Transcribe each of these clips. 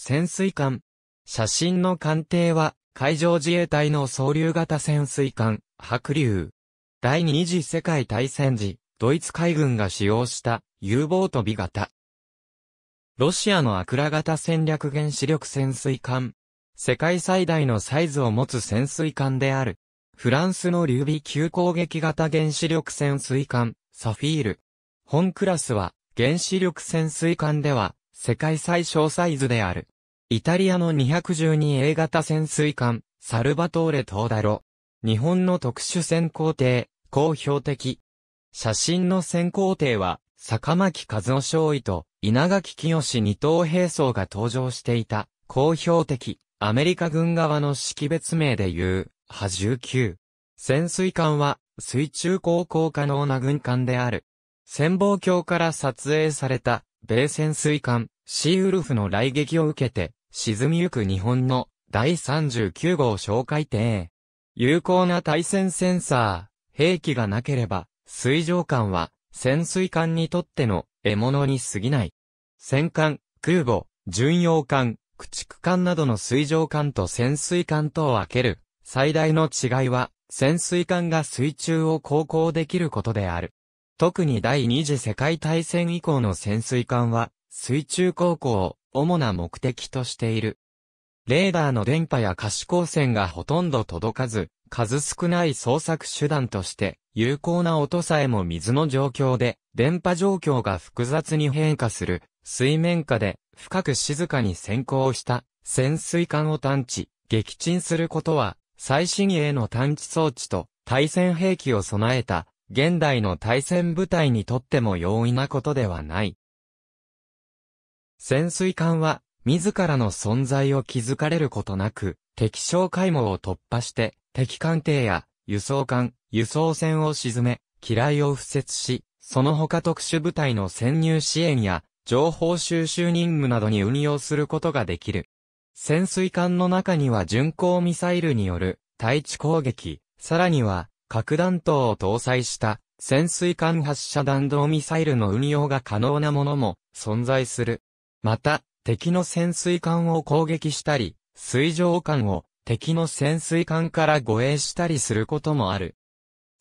潜水艦。写真の艦艇は、海上自衛隊の総流型潜水艦、白竜。第二次世界大戦時、ドイツ海軍が使用した U ボート B 型。ロシアのアクラ型戦略原子力潜水艦。世界最大のサイズを持つ潜水艦である。フランスの劉備急攻撃型原子力潜水艦、サフィール。本クラスは、原子力潜水艦では、世界最小サイズである。イタリアの 212A 型潜水艦、サルバトーレ・トーダロ。日本の特殊潜航艇、公表的。写真の潜航艇は、坂巻和夫少尉と稲垣清二等兵装が登場していた、公表的、アメリカ軍側の識別名で言う、波19。潜水艦は、水中航行可能な軍艦である。潜望鏡から撮影された米潜水艦、シーウルフの雷撃を受けて、沈みゆく日本の第39号哨戒艇。有効な対戦センサー、兵器がなければ、水上艦は潜水艦にとっての獲物に過ぎない。戦艦、空母、巡洋艦、駆逐艦などの水上艦と潜水艦とを分ける最大の違いは、潜水艦が水中を航行できることである。特に第二次世界大戦以降の潜水艦は、水中航行を主な目的としている。レーダーの電波や可視光線がほとんど届かず、数少ない捜索手段として、有効な音さえも水の状況で、電波状況が複雑に変化する、水面下で深く静かに先行した潜水艦を探知、撃沈することは、最新鋭の探知装置と対戦兵器を備えた現代の対戦部隊にとっても容易なことではない。潜水艦は、自らの存在を気づかれることなく、敵将海網を突破して、敵艦艇や輸送艦、輸送船を沈め、機雷を敷設し、その他特殊部隊の潜入支援や情報収集任務などに運用することができる。潜水艦の中には巡航ミサイルによる対地攻撃、さらには核弾頭を搭載した潜水艦発射弾道ミサイルの運用が可能なものも存在する。また、敵の潜水艦を攻撃したり、水上艦を敵の潜水艦から護衛したりすることもある。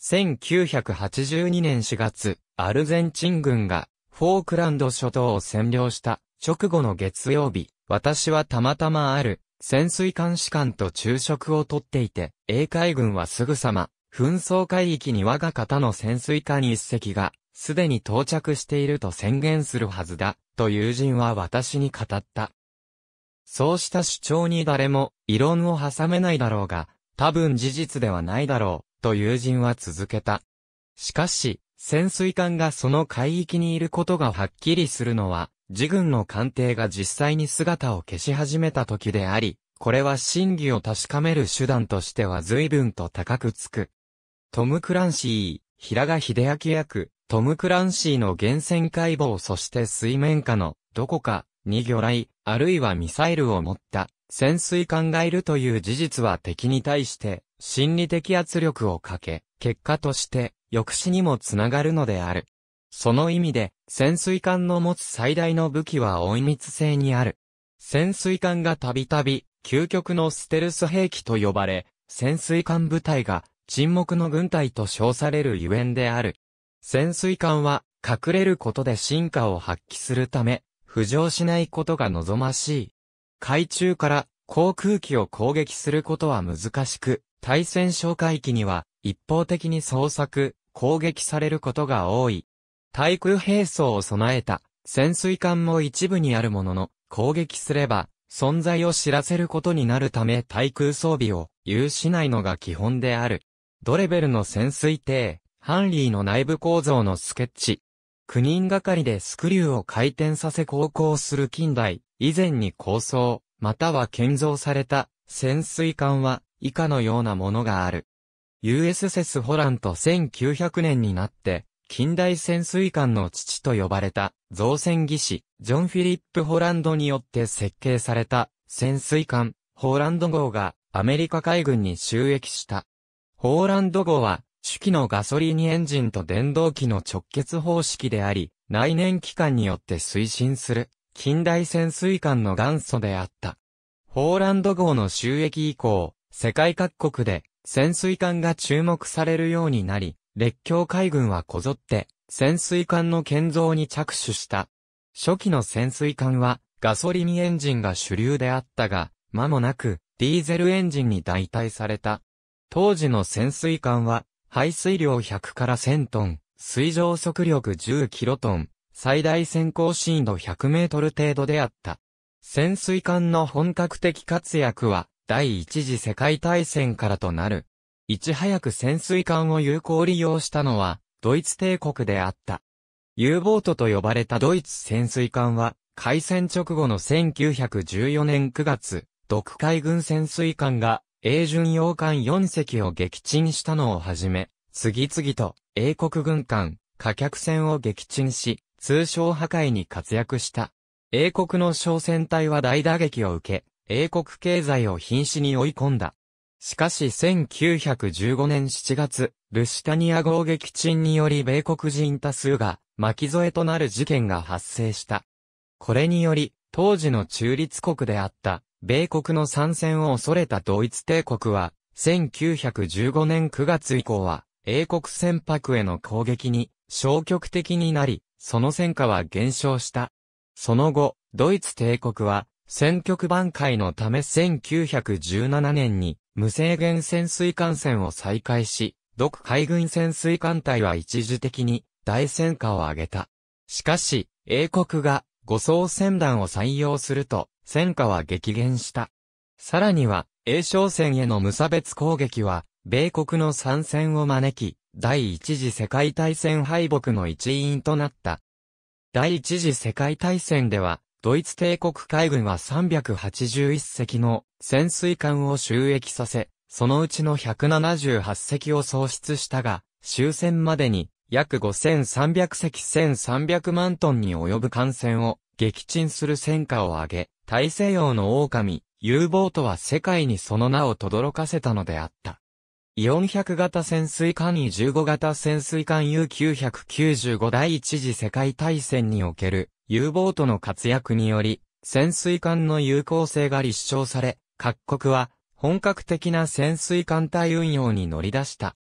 1982年4月、アルゼンチン軍がフォークランド諸島を占領した直後の月曜日、私はたまたまある潜水艦士官と昼食をとっていて、英海軍はすぐさま紛争海域に我が方の潜水艦一隻が、すでに到着していると宣言するはずだ、と友人は私に語った。そうした主張に誰も、異論を挟めないだろうが、多分事実ではないだろう、と友人は続けた。しかし、潜水艦がその海域にいることがはっきりするのは、自軍の艦艇が実際に姿を消し始めた時であり、これは真偽を確かめる手段としては随分と高くつく。トム・クランシー、平賀秀明役、トム・クランシーの源泉解剖そして水面下の、どこか、に魚雷、あるいはミサイルを持った、潜水艦がいるという事実は敵に対して、心理的圧力をかけ、結果として、抑止にもつながるのである。その意味で、潜水艦の持つ最大の武器は隠密性にある。潜水艦がたびたび、究極のステルス兵器と呼ばれ、潜水艦部隊が沈黙の軍隊と称されるゆえんである。潜水艦は、隠れることで進化を発揮するため、浮上しないことが望ましい。海中から航空機を攻撃することは難しく、対戦哨戒機には一方的に捜索、攻撃されることが多い。対空兵装を備えた潜水艦も一部にあるものの、攻撃すれば存在を知らせることになるため対空装備を有しないのが基本である。ドレベルの潜水艇、ハンリーの内部構造のスケッチ。9人がかりでスクリューを回転させ航行する近代、以前に構想、または建造された潜水艦は以下のようなものがある。US s ホラント1900年になって、近代潜水艦の父と呼ばれた造船技師、ジョン・フィリップ・ホランドによって設計された潜水艦、ホランド号がアメリカ海軍に収益した。ホーランド号は、主機のガソリンエンジンと電動機の直結方式であり、内燃機関によって推進する、近代潜水艦の元祖であった。ホーランド号の収益以降、世界各国で潜水艦が注目されるようになり、列強海軍はこぞって潜水艦の建造に着手した。初期の潜水艦はガソリンエンジンが主流であったが、間もなくディーゼルエンジンに代替された。当時の潜水艦は、排水量100から1000トン、水上速力10キロトン、最大先行深度100メートル程度であった。潜水艦の本格的活躍は、第一次世界大戦からとなる。いち早く潜水艦を有効利用したのは、ドイツ帝国であった。U ボートと呼ばれたドイツ潜水艦は、開戦直後の1914年9月、独海軍潜水艦が英順洋艦4隻を撃沈したのをはじめ、次々と英国軍艦、貨客船を撃沈し、通商破壊に活躍した。英国の商船隊は大打撃を受け、英国経済を瀕死に追い込んだ。しかし1915年7月、ルシタニア号撃沈により米国人多数が巻き添えとなる事件が発生した。これにより、当時の中立国であった米国の参戦を恐れたドイツ帝国は、1915年9月以降は、英国船舶への攻撃に消極的になり、その戦果は減少した。その後、ドイツ帝国は、戦局挽回のため1917年に無制限潜水艦船を再開し、独海軍潜水艦隊は一時的に大戦果を上げた。しかし、英国が護送船団を採用すると、戦果は激減した。さらには、英商船への無差別攻撃は、米国の参戦を招き、第一次世界大戦敗北の一因となった。第一次世界大戦では、ドイツ帝国海軍は381隻の潜水艦を収益させ、そのうちの178隻を喪失したが、終戦までに約5300隻1300万トンに及ぶ艦船を撃沈する戦果を挙げ、大西洋の狼、U ボートは世界にその名を轟かせたのであった。4 0 0型潜水艦 E15 型潜水艦 U995 第一次世界大戦における U ボートの活躍により、潜水艦の有効性が立証され、各国は本格的な潜水艦隊運用に乗り出した。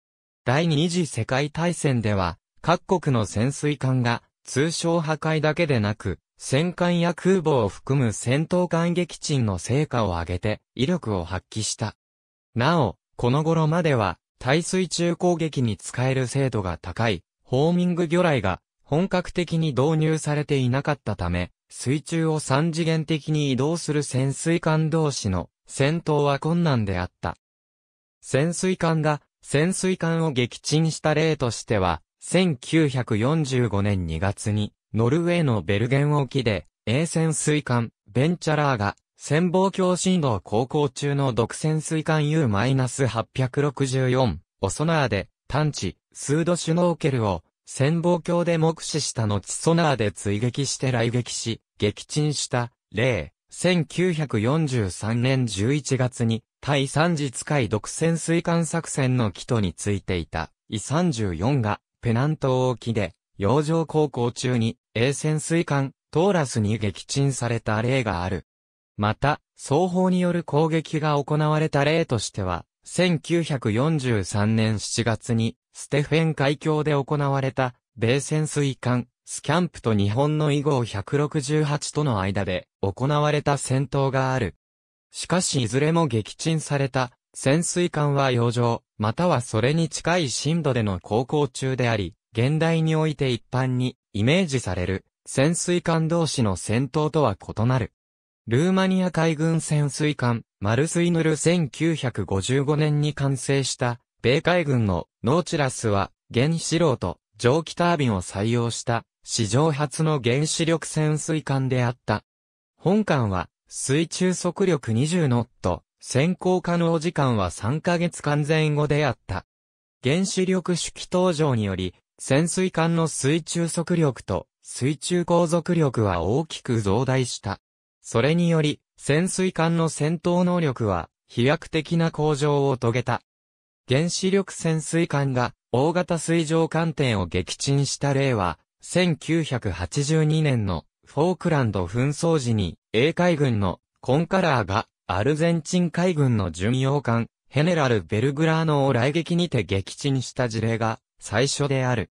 第二次世界大戦では、各国の潜水艦が通称破壊だけでなく、戦艦や空母を含む戦闘艦撃沈の成果を上げて威力を発揮した。なお、この頃までは、対水中攻撃に使える精度が高い、ホーミング魚雷が本格的に導入されていなかったため、水中を三次元的に移動する潜水艦同士の戦闘は困難であった。潜水艦が潜水艦を撃沈した例としては、1945年2月にノルウェーのベルゲン沖で、英潜水艦、ベンチャラーが、潜望鏡振動航行中の独潜水艦 U-864 オソナーで、探知、スードシュノーケルを、潜望鏡で目視した後ソナーで追撃して来撃し、撃沈した、例、1943年11月に、対三次使い独潜水艦作戦の基礎についていた、イ34が、ペナント沖で、洋上航行中に、A 潜水艦、トーラスに撃沈された例がある。また、双方による攻撃が行われた例としては、1943年7月に、ステフェン海峡で行われた、米潜水艦、スキャンプと日本の囲号168との間で、行われた戦闘がある。しかしいずれも撃沈された、潜水艦は洋上、またはそれに近い深度での航行中であり、現代において一般に、イメージされる潜水艦同士の戦闘とは異なる。ルーマニア海軍潜水艦マルスイヌル1955年に完成した米海軍のノーチラスは原子炉と蒸気タービンを採用した史上初の原子力潜水艦であった。本艦は水中速力20ノット、先行可能時間は3ヶ月間前後であった。原子力式登場により、潜水艦の水中速力と水中航続力は大きく増大した。それにより、潜水艦の戦闘能力は飛躍的な向上を遂げた。原子力潜水艦が大型水上艦艇を撃沈した例は、1982年のフォークランド紛争時に、英海軍のコンカラーがアルゼンチン海軍の巡洋艦、ヘネラル・ベルグラーノを来撃にて撃沈した事例が最初である。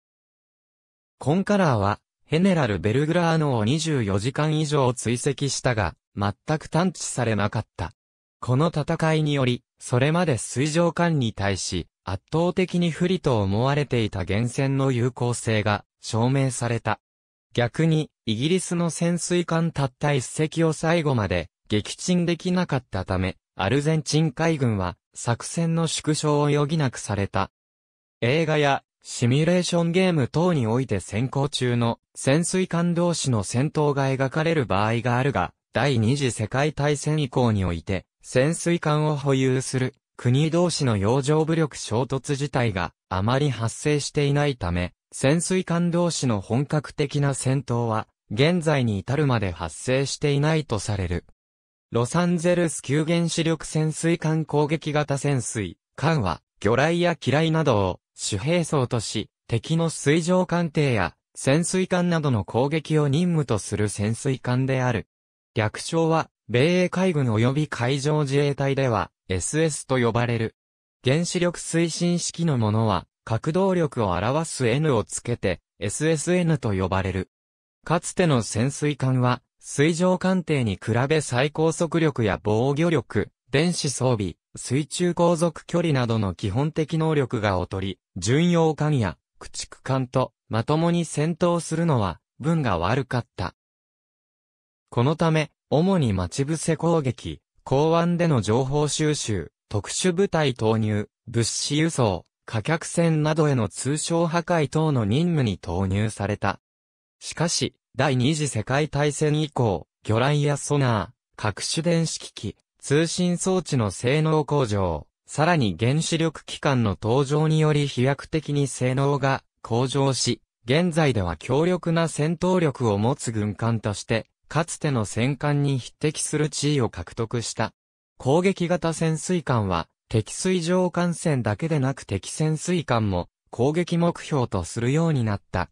コンカラーは、ヘネラル・ベルグラーノを24時間以上追跡したが、全く探知されなかった。この戦いにより、それまで水上艦に対し、圧倒的に不利と思われていた源泉の有効性が証明された。逆に、イギリスの潜水艦たった一隻を最後まで撃沈できなかったため、アルゼンチン海軍は作戦の縮小を余儀なくされた。映画やシミュレーションゲーム等において先行中の潜水艦同士の戦闘が描かれる場合があるが、第二次世界大戦以降において、潜水艦を保有する国同士の洋上武力衝突自体があまり発生していないため、潜水艦同士の本格的な戦闘は、現在に至るまで発生していないとされる。ロサンゼルス急原子力潜水艦攻撃型潜水艦は、魚雷や機雷などを主兵装とし、敵の水上艦艇や潜水艦などの攻撃を任務とする潜水艦である。略称は、米英海軍及び海上自衛隊では、SS と呼ばれる。原子力推進式のものは、核動力を表す N をつけて、SSN と呼ばれる。かつての潜水艦は、水上艦艇に比べ最高速力や防御力、電子装備、水中航続距離などの基本的能力が劣り、巡洋艦や駆逐艦とまともに戦闘するのは、分が悪かった。このため、主に待ち伏せ攻撃、港湾での情報収集、特殊部隊投入、物資輸送、火客船などへの通商破壊等の任務に投入された。しかし、第二次世界大戦以降、魚雷やソナー、各種電子機器、通信装置の性能向上、さらに原子力機関の登場により飛躍的に性能が向上し、現在では強力な戦闘力を持つ軍艦として、かつての戦艦に匹敵する地位を獲得した。攻撃型潜水艦は、敵水上艦船だけでなく敵潜水艦も攻撃目標とするようになった。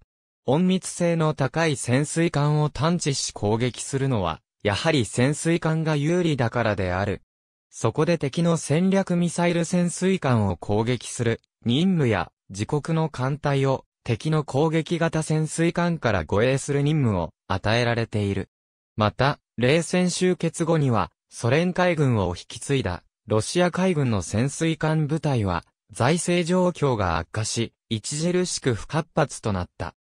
隠密性の高い潜水艦を探知し攻撃するのは、やはり潜水艦が有利だからである。そこで敵の戦略ミサイル潜水艦を攻撃する任務や自国の艦隊を敵の攻撃型潜水艦から護衛する任務を与えられている。また、冷戦終結後には、ソ連海軍を引き継いだ、ロシア海軍の潜水艦部隊は、財政状況が悪化し、著しく不活発となった。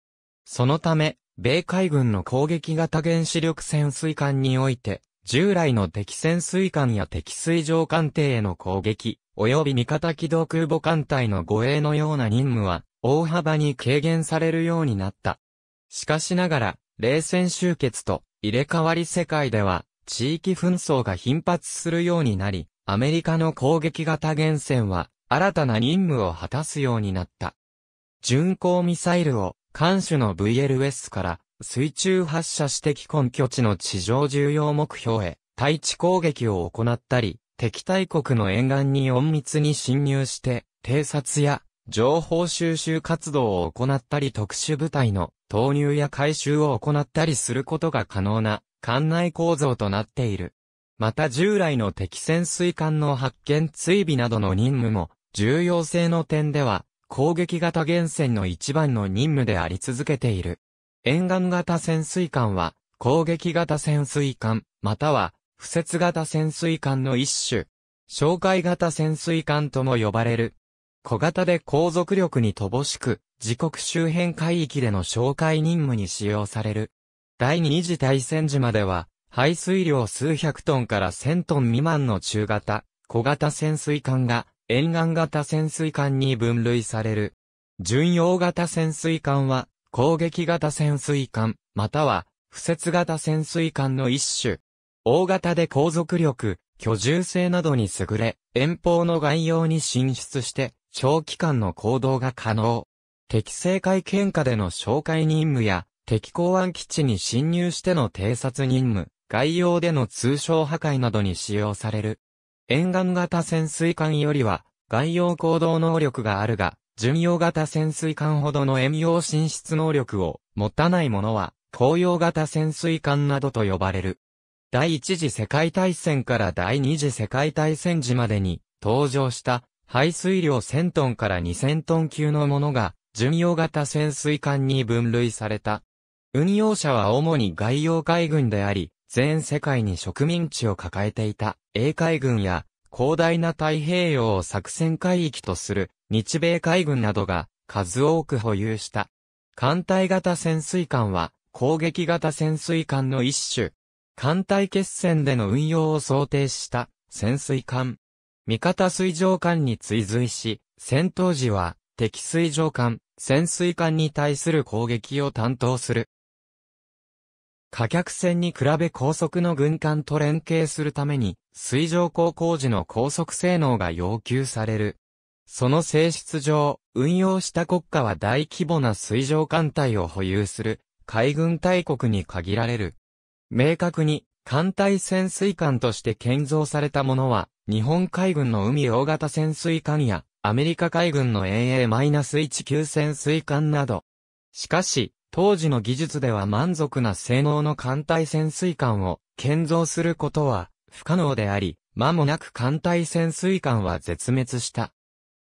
そのため、米海軍の攻撃型原子力潜水艦において、従来の敵潜水艦や敵水上艦艇への攻撃、及び味方機動空母艦隊の護衛のような任務は、大幅に軽減されるようになった。しかしながら、冷戦終結と入れ替わり世界では、地域紛争が頻発するようになり、アメリカの攻撃型原戦は、新たな任務を果たすようになった。巡航ミサイルを艦首の VLS から水中発射指摘根拠地の地上重要目標へ対地攻撃を行ったり、敵対国の沿岸に隠密に侵入して、偵察や情報収集活動を行ったり特殊部隊の投入や回収を行ったりすることが可能な艦内構造となっている。また従来の敵潜水艦の発見追尾などの任務も重要性の点では攻撃型原潜の一番の任務であり続けている。沿岸型潜水艦は、攻撃型潜水艦、または、不設型潜水艦の一種。障戒型潜水艦とも呼ばれる。小型で航続力に乏しく、自国周辺海域での哨戒任務に使用される。第二次大戦時までは、排水量数百トンから千トン未満の中型、小型潜水艦が沿岸型潜水艦に分類される。巡洋型潜水艦は、攻撃型潜水艦、または、不設型潜水艦の一種。大型で航続力、居住性などに優れ、遠方の外洋に進出して、長期間の行動が可能。敵正会喧下での哨戒任務や、敵港湾基地に侵入しての偵察任務、外洋での通商破壊などに使用される。沿岸型潜水艦よりは、外洋行動能力があるが、巡洋型潜水艦ほどの遠洋進出能力を持たないものは、紅洋型潜水艦などと呼ばれる。第一次世界大戦から第二次世界大戦時までに登場した排水量1000トンから2000トン級のものが巡洋型潜水艦に分類された。運用者は主に外洋海軍であり、全世界に植民地を抱えていた英海軍や広大な太平洋を作戦海域とする日米海軍などが数多く保有した。艦隊型潜水艦は攻撃型潜水艦の一種。艦隊決戦での運用を想定した潜水艦。味方水上艦に追随し、戦闘時は敵水上艦、潜水艦に対する攻撃を担当する。火客船に比べ高速の軍艦と連携するために、水上航行時の高速性能が要求される。その性質上、運用した国家は大規模な水上艦隊を保有する、海軍大国に限られる。明確に、艦隊潜水艦として建造されたものは、日本海軍の海大型潜水艦や、アメリカ海軍の AA-19 潜水艦など。しかし、当時の技術では満足な性能の艦隊潜水艦を建造することは不可能であり、間もなく艦隊潜水艦は絶滅した。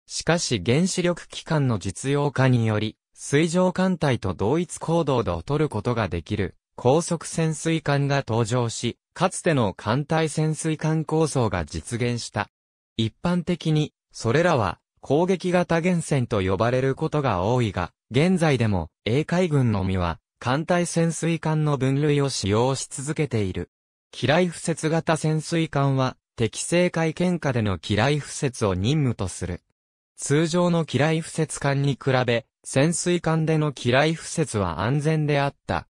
しかし原子力機関の実用化により、水上艦隊と同一行動で劣ることができる高速潜水艦が登場し、かつての艦隊潜水艦構想が実現した。一般的に、それらは攻撃型原潜と呼ばれることが多いが、現在でも、英海軍のみは、艦隊潜水艦の分類を使用し続けている。機雷不設型潜水艦は、適正海圏下での機雷不設を任務とする。通常の機雷不設艦に比べ、潜水艦での機雷不設は安全であった。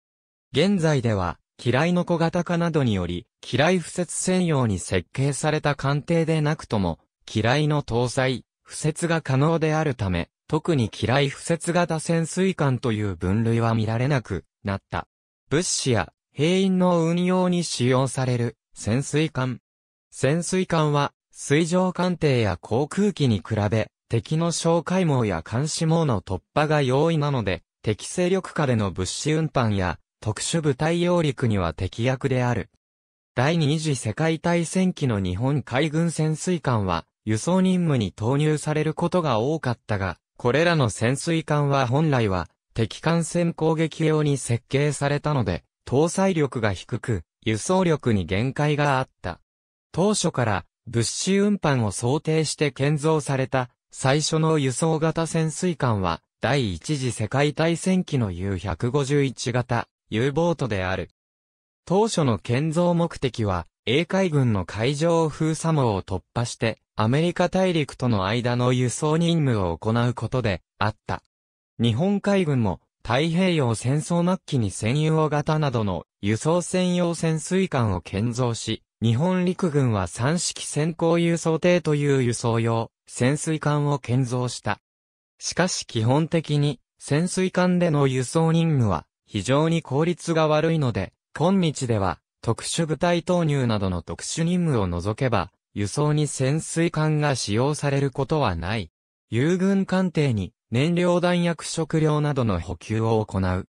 現在では、機雷の小型化などにより、機雷不設専用に設計された艦艇でなくとも、機雷の搭載、不設が可能であるため、特に機雷不設型潜水艦という分類は見られなくなった。物資や兵員の運用に使用される潜水艦。潜水艦は水上艦艇や航空機に比べ敵の哨戒網や監視網の突破が容易なので敵勢力下での物資運搬や特殊部隊揚陸には適役である。第二次世界大戦期の日本海軍潜水艦は輸送任務に投入されることが多かったが、これらの潜水艦は本来は敵艦船攻撃用に設計されたので、搭載力が低く、輸送力に限界があった。当初から物資運搬を想定して建造された最初の輸送型潜水艦は第一次世界大戦期の U151 型 U ボートである。当初の建造目的は、英海軍の海上封鎖網を突破して、アメリカ大陸との間の輸送任務を行うことであった。日本海軍も太平洋戦争末期に専用型などの輸送専用潜水艦を建造し、日本陸軍は三式先行輸送艇という輸送用潜水艦を建造した。しかし基本的に潜水艦での輸送任務は非常に効率が悪いので、今日では特殊部隊投入などの特殊任務を除けば輸送に潜水艦が使用されることはない。友軍艦艇に燃料弾薬食料などの補給を行う。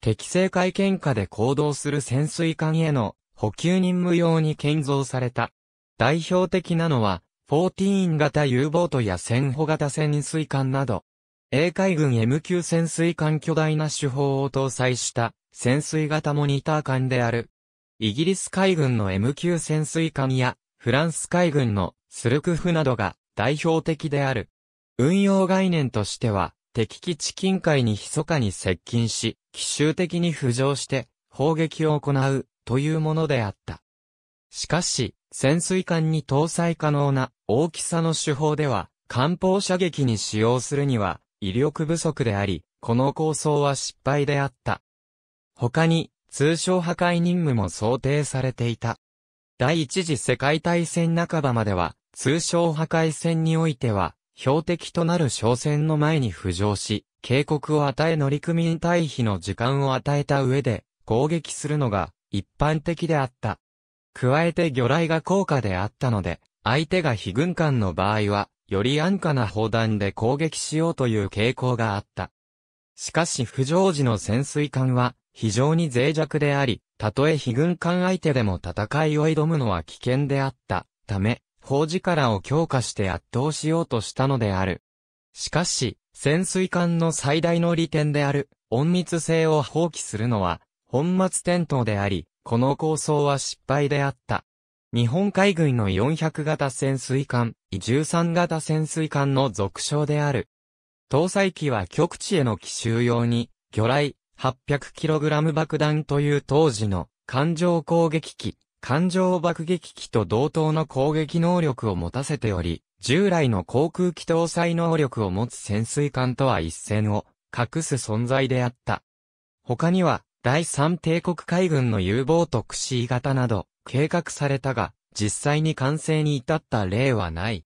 適正会見下で行動する潜水艦への補給任務用に建造された。代表的なのは、14型 U ボートや戦歩型潜水艦など、英海軍 M 級潜水艦巨大な手法を搭載した潜水型モニター艦である。イギリス海軍の M 級潜水艦やフランス海軍のスルクフなどが代表的である。運用概念としては、敵基地近海に密かに接近し、奇襲的に浮上して砲撃を行うというものであった。しかし、潜水艦に搭載可能な大きさの手法では、艦砲射撃に使用するには威力不足であり、この構想は失敗であった。他に、通称破壊任務も想定されていた。第一次世界大戦半ばまでは、通称破壊戦においては、標的となる商船の前に浮上し、警告を与え乗組員退避の時間を与えた上で、攻撃するのが一般的であった。加えて魚雷が高価であったので、相手が非軍艦の場合は、より安価な砲弾で攻撃しようという傾向があった。しかし浮上時の潜水艦は、非常に脆弱であり、たとえ非軍艦相手でも戦いを挑むのは危険であったため、法力を強化して圧倒しようとしたのである。しかし、潜水艦の最大の利点である、隠密性を放棄するのは、本末転倒であり、この構想は失敗であった。日本海軍の400型潜水艦、13型潜水艦の続称である。搭載機は極地への奇襲用に、魚雷、800kg 爆弾という当時の艦上攻撃機、艦上爆撃機と同等の攻撃能力を持たせており、従来の航空機搭載能力を持つ潜水艦とは一線を隠す存在であった。他には、第三帝国海軍の U ボートク型など、計画されたが、実際に完成に至った例はない。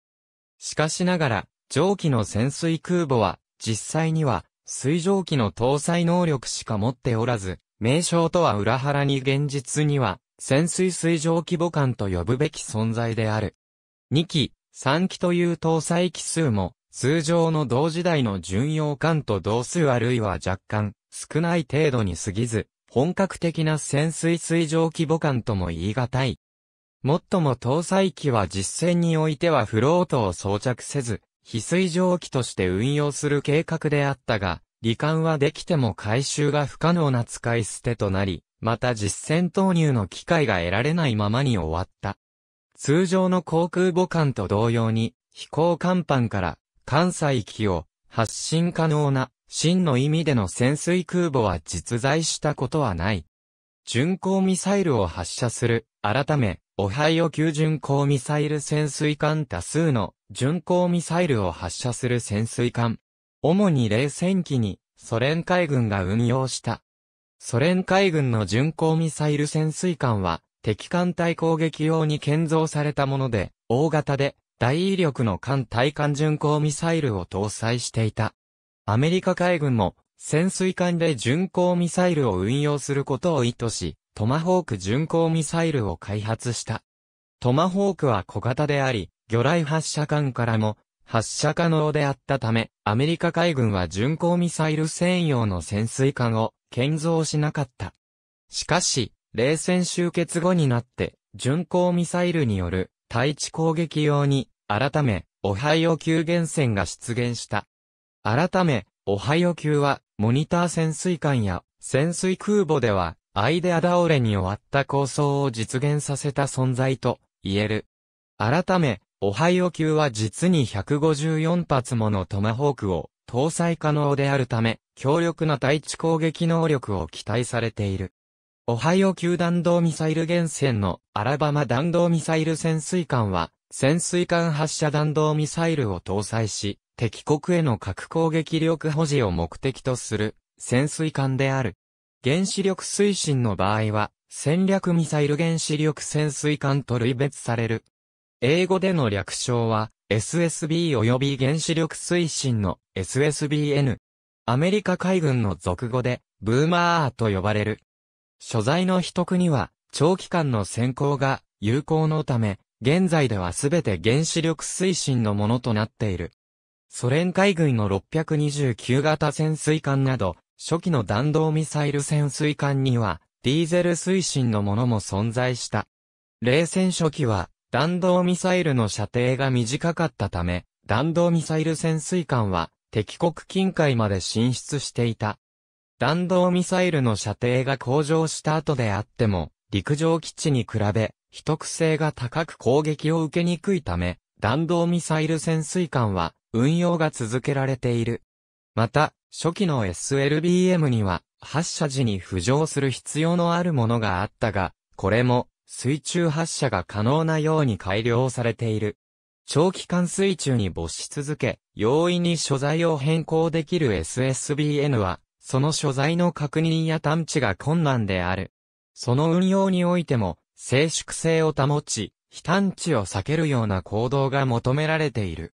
しかしながら、上記の潜水空母は、実際には、水蒸気の搭載能力しか持っておらず、名称とは裏腹に現実には、潜水水蒸気母艦と呼ぶべき存在である。2機、3機という搭載機数も、通常の同時代の巡洋艦と同数あるいは若干、少ない程度に過ぎず、本格的な潜水水蒸気母艦とも言い難い。もっとも搭載機は実戦においてはフロートを装着せず、翡水蒸気として運用する計画であったが、罹患はできても回収が不可能な使い捨てとなり、また実戦投入の機会が得られないままに終わった。通常の航空母艦と同様に、飛行甲板から関西機を発進可能な真の意味での潜水空母は実在したことはない。巡航ミサイルを発射する、改め、オハイオ級巡航ミサイル潜水艦多数の巡航ミサイルを発射する潜水艦。主に冷戦期にソ連海軍が運用した。ソ連海軍の巡航ミサイル潜水艦は敵艦隊攻撃用に建造されたもので、大型で大威力の艦対艦巡航ミサイルを搭載していた。アメリカ海軍も潜水艦で巡航ミサイルを運用することを意図し、トマホーク巡航ミサイルを開発した。トマホークは小型であり、魚雷発射管からも発射可能であったため、アメリカ海軍は巡航ミサイル専用の潜水艦を建造しなかった。しかし、冷戦終結後になって、巡航ミサイルによる対地攻撃用に、改め、オハイオ級原戦が出現した。改め、オハイオ級は、モニター潜水艦や潜水空母では、アイデア倒れに終わった構想を実現させた存在と言える。改め、オハイオ級は実に154発ものトマホークを搭載可能であるため、強力な対地攻撃能力を期待されている。オハイオ級弾道ミサイル原戦のアラバマ弾道ミサイル潜水艦は、潜水艦発射弾道ミサイルを搭載し、敵国への核攻撃力保持を目的とする潜水艦である。原子力推進の場合は、戦略ミサイル原子力潜水艦と類別される。英語での略称は、SSB 及び原子力推進の SSBN。アメリカ海軍の俗語で、ブーマーと呼ばれる。所在の秘匿には、長期間の先行が有効のため、現在ではすべて原子力推進のものとなっている。ソ連海軍の629型潜水艦など、初期の弾道ミサイル潜水艦には、ディーゼル推進のものも存在した。冷戦初期は、弾道ミサイルの射程が短かったため、弾道ミサイル潜水艦は、敵国近海まで進出していた。弾道ミサイルの射程が向上した後であっても、陸上基地に比べ、秘匿性が高く攻撃を受けにくいため、弾道ミサイル潜水艦は運用が続けられている。また、初期の SLBM には、発射時に浮上する必要のあるものがあったが、これも、水中発射が可能なように改良されている。長期間水中に没し続け、容易に所在を変更できる SSBN は、その所在の確認や探知が困難である。その運用においても、静粛性を保ち、非探知を避けるような行動が求められている。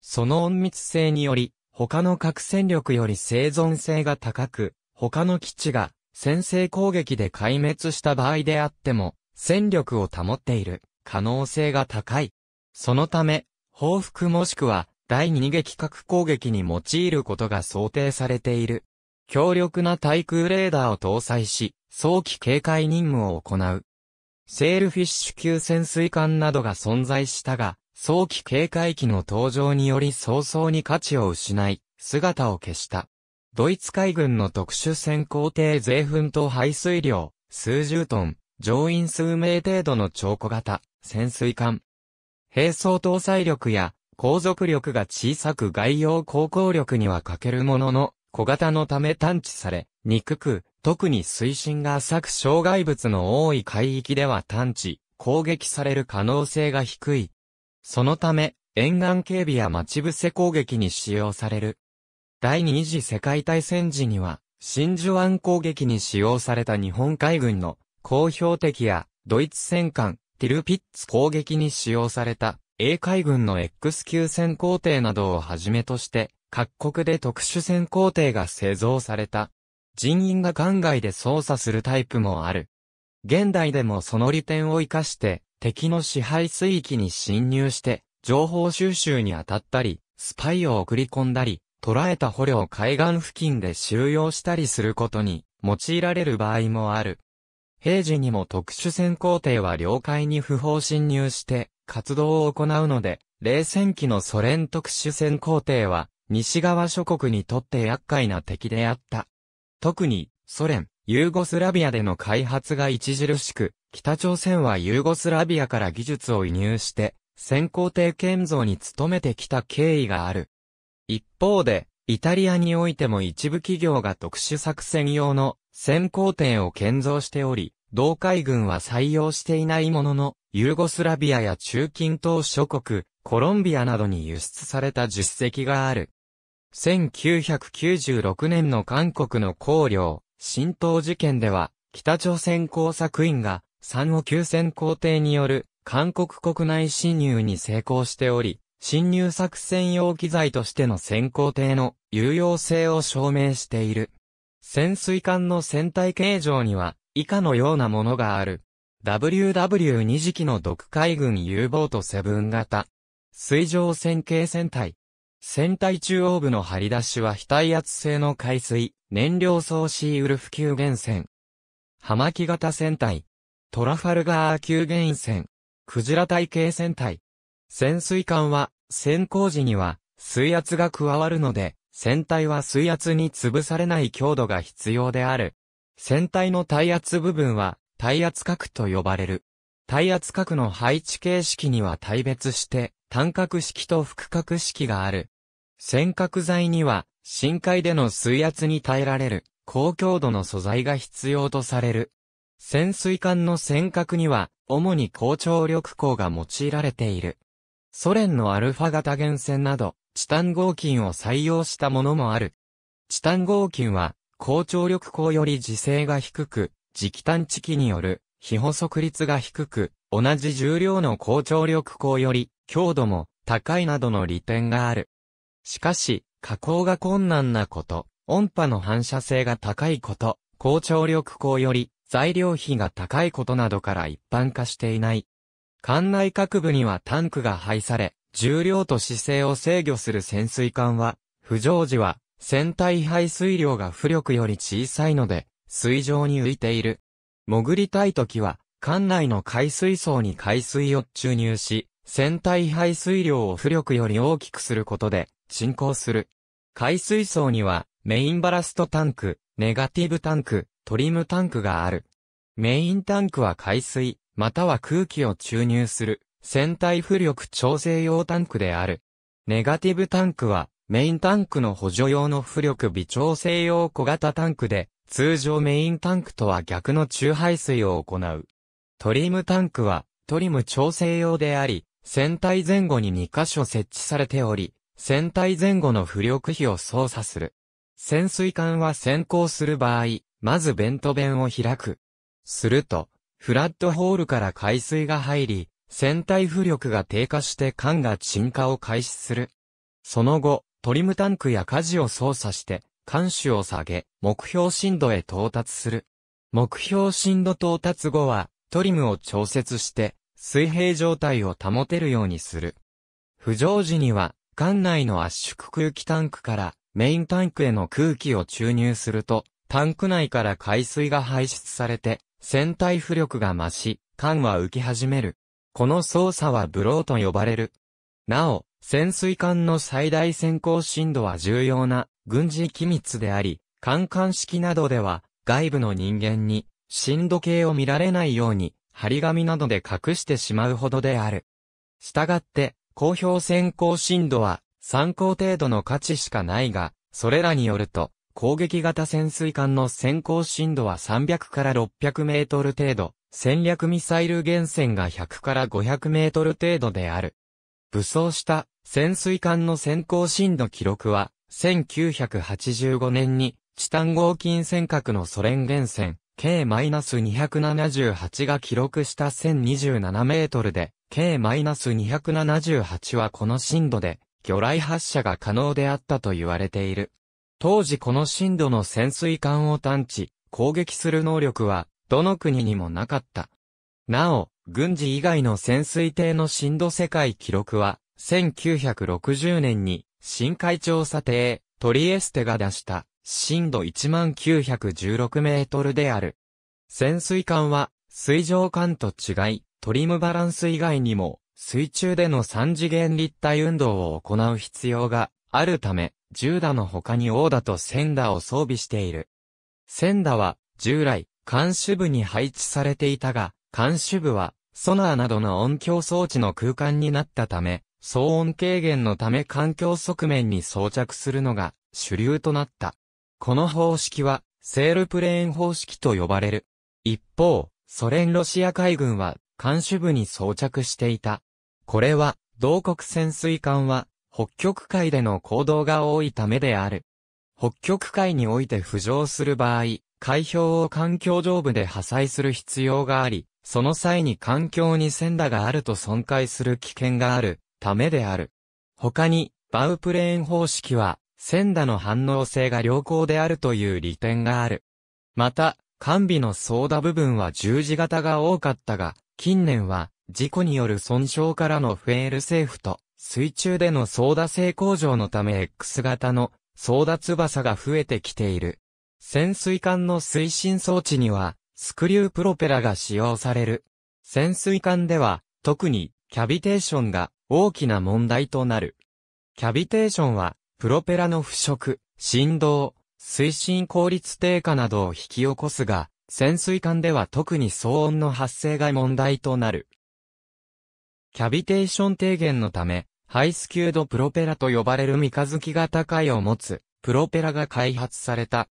その隠密性により、他の核戦力より生存性が高く、他の基地が先制攻撃で壊滅した場合であっても、戦力を保っている可能性が高い。そのため、報復もしくは第二撃核攻撃に用いることが想定されている。強力な対空レーダーを搭載し、早期警戒任務を行う。セールフィッシュ級潜水艦などが存在したが、早期警戒機の登場により早々に価値を失い、姿を消した。ドイツ海軍の特殊潜航艇税墳と排水量、数十トン、乗員数名程度の超小型、潜水艦。兵装搭載力や、航続力が小さく外洋航行力には欠けるものの、小型のため探知され、憎く、特に水深が浅く障害物の多い海域では探知、攻撃される可能性が低い。そのため、沿岸警備や待ち伏せ攻撃に使用される。第二次世界大戦時には、真珠湾攻撃に使用された日本海軍の公標的やドイツ戦艦ティルピッツ攻撃に使用された英海軍の X 級戦工艇などをはじめとして各国で特殊戦工艇が製造された。人員が艦外で操作するタイプもある。現代でもその利点を活かして敵の支配水域に侵入して、情報収集に当たったり、スパイを送り込んだり、捕えた捕虜を海岸付近で収容したりすることに用いられる場合もある。平時にも特殊潜航艇は領海に不法侵入して活動を行うので、冷戦期のソ連特殊潜航艇は西側諸国にとって厄介な敵であった。特にソ連、ユーゴスラビアでの開発が著しく、北朝鮮はユーゴスラビアから技術を輸入して、先行艇建造に努めてきた経緯がある。一方で、イタリアにおいても一部企業が特殊作戦用の先行艇を建造しており、同海軍は採用していないものの、ユーゴスラビアや中近東諸国、コロンビアなどに輸出された実績がある。1996年の韓国の公領、新透事件では、北朝鮮工作員が、産後急戦皇帝による、韓国国内侵入に成功しており、侵入作戦用機材としての先行艇の有用性を証明している。潜水艦の船体形状には以下のようなものがある。WW2 時期の独海軍 U ボートセブン型。水上線形船体。船体中央部の張り出しは非耐圧性の海水、燃料層シーウルフ級源泉。葉巻型船体。トラファルガー級源船。クジラ体系船体。潜水艦は、潜航時には、水圧が加わるので、船体は水圧に潰されない強度が必要である。船体の耐圧部分は、耐圧核と呼ばれる。耐圧核の配置形式には対別して、単核式と複角式がある。尖閣材には、深海での水圧に耐えられる、高強度の素材が必要とされる。潜水艦の尖閣には、主に高張力鋼が用いられている。ソ連のアルファ型原潜など、チタン合金を採用したものもある。チタン合金は、高張力鋼より磁性が低く、磁気探知機による、非補足率が低く、同じ重量の高張力鋼より、強度も高いなどの利点がある。しかし、加工が困難なこと、音波の反射性が高いこと、高張力光より材料費が高いことなどから一般化していない。艦内各部にはタンクが配され、重量と姿勢を制御する潜水艦は、浮上時は、船体排水量が浮力より小さいので、水上に浮いている。潜りたい時は、艦内の海水槽に海水を注入し、船体排水量を浮力より大きくすることで、進行する。海水槽には、メインバラストタンク、ネガティブタンク、トリムタンクがある。メインタンクは海水、または空気を注入する、船体浮力調整用タンクである。ネガティブタンクは、メインタンクの補助用の浮力微調整用小型タンクで、通常メインタンクとは逆の中排水を行う。トリムタンクは、トリム調整用であり、船体前後に2箇所設置されており、船体前後の浮力比を操作する。潜水艦は先行する場合、まずベント弁を開く。すると、フラットホールから海水が入り、船体浮力が低下して艦が沈下を開始する。その後、トリムタンクや舵を操作して、艦首を下げ、目標深度へ到達する。目標深度到達後は、トリムを調節して、水平状態を保てるようにする。浮上時には、管内の圧縮空気タンクからメインタンクへの空気を注入すると、タンク内から海水が排出されて、船体浮力が増し、管は浮き始める。この操作はブローと呼ばれる。なお、潜水艦の最大先行深度は重要な軍事機密であり、艦艦式などでは外部の人間に深度計を見られないように張り紙などで隠してしまうほどである。したがって、公表先行深度は参考程度の価値しかないが、それらによると、攻撃型潜水艦の先行深度は300から600メートル程度、戦略ミサイル源泉が100から500メートル程度である。武装した潜水艦の先行深度記録は、1985年にチタン合金尖閣のソ連源泉、K-278 が記録した1027メートルで、K-278 はこの震度で、魚雷発射が可能であったと言われている。当時この震度の潜水艦を探知、攻撃する能力は、どの国にもなかった。なお、軍事以外の潜水艇の震度世界記録は、1960年に、深海調査艇、トリエステが出した。深度1916メートルである。潜水艦は、水上艦と違い、トリムバランス以外にも、水中での三次元立体運動を行う必要があるため、銃打の他にオーダとセンダを装備している。センダは、従来、監視部に配置されていたが、監視部は、ソナーなどの音響装置の空間になったため、騒音軽減のため環境側面に装着するのが主流となった。この方式は、セールプレーン方式と呼ばれる。一方、ソ連ロシア海軍は、監視部に装着していた。これは、同国潜水艦は、北極海での行動が多いためである。北極海において浮上する場合、海氷を環境上部で破砕する必要があり、その際に環境に線打があると損壊する危険があるためである。他に、バウプレーン方式は、鮮打の反応性が良好であるという利点がある。また、完備の操打部分は十字型が多かったが、近年は、事故による損傷からのフェールセーフと、水中での操打性向上のため X 型の操打翼が増えてきている。潜水艦の推進装置には、スクリュープロペラが使用される。潜水艦では、特に、キャビテーションが大きな問題となる。キャビテーションは、プロペラの腐食、振動、推進効率低下などを引き起こすが、潜水艦では特に騒音の発生が問題となる。キャビテーション低減のため、ハイスキュードプロペラと呼ばれる三日月型いを持つ、プロペラが開発された。